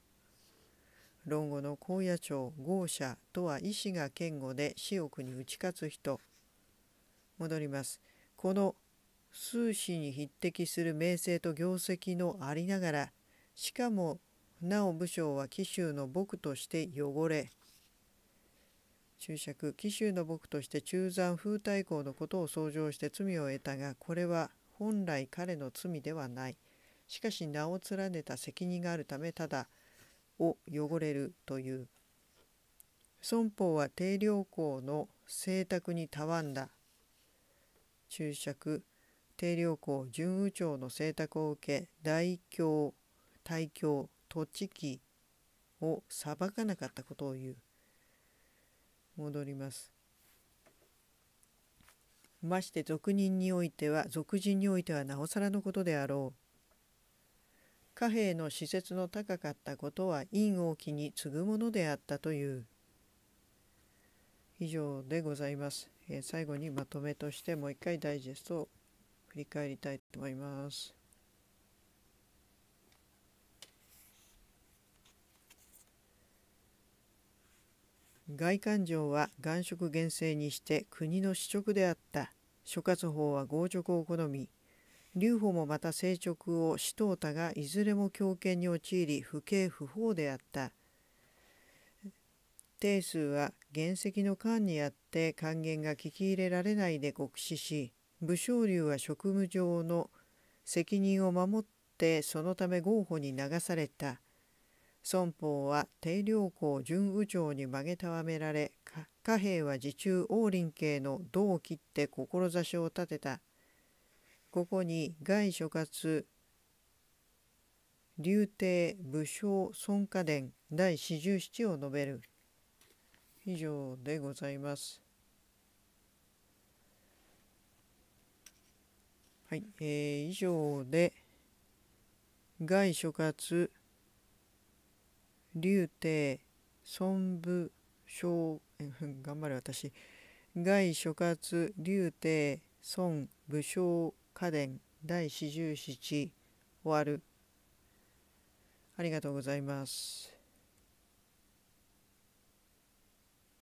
論語の高野町豪者とは医師が堅固で私欲に打ち勝つ人戻りますこの数子に匹敵する名声と業績のありながらしかもなお武将は紀州の僕として汚れ注釈紀州の僕として中山風太公のことを創上して罪を得たがこれは本来彼の罪ではないしかし名を連ねた責任があるためただを汚れるという孫法は定量公の政託にたわんだ注釈定量公準右長の政託を受け大教大教栃木を裁かなかったことを言う戻ります。まして俗人においては俗人においてはなおさらのことであろう。貨幣の施設の高かったことは陰を期に継ぐものであったという。以上でございます。えー、最後にまとめとしてもう一回ダイジェストを振り返りたいと思います。外環状は願色厳正にして国の主直であった諸葛法は豪直を好み劉邦もまた成直を死と太がいずれも強権に陥り不敬不法であった定数は原石の官にあって還元が聞き入れられないで酷死し武将流は職務上の責任を守ってそのため合法に流された孫法は定領公準右長に曲げたわめられ貨幣は自中王林系の銅を切って志を立てたここに外諸葛竜帝武将孫家伝第四十七を述べる以上でございます。はい、えー、以上で外諸葛竜帝孫武将頑張れ私外諸葛竜帝孫武将家電第四十七終わるありがとうございます。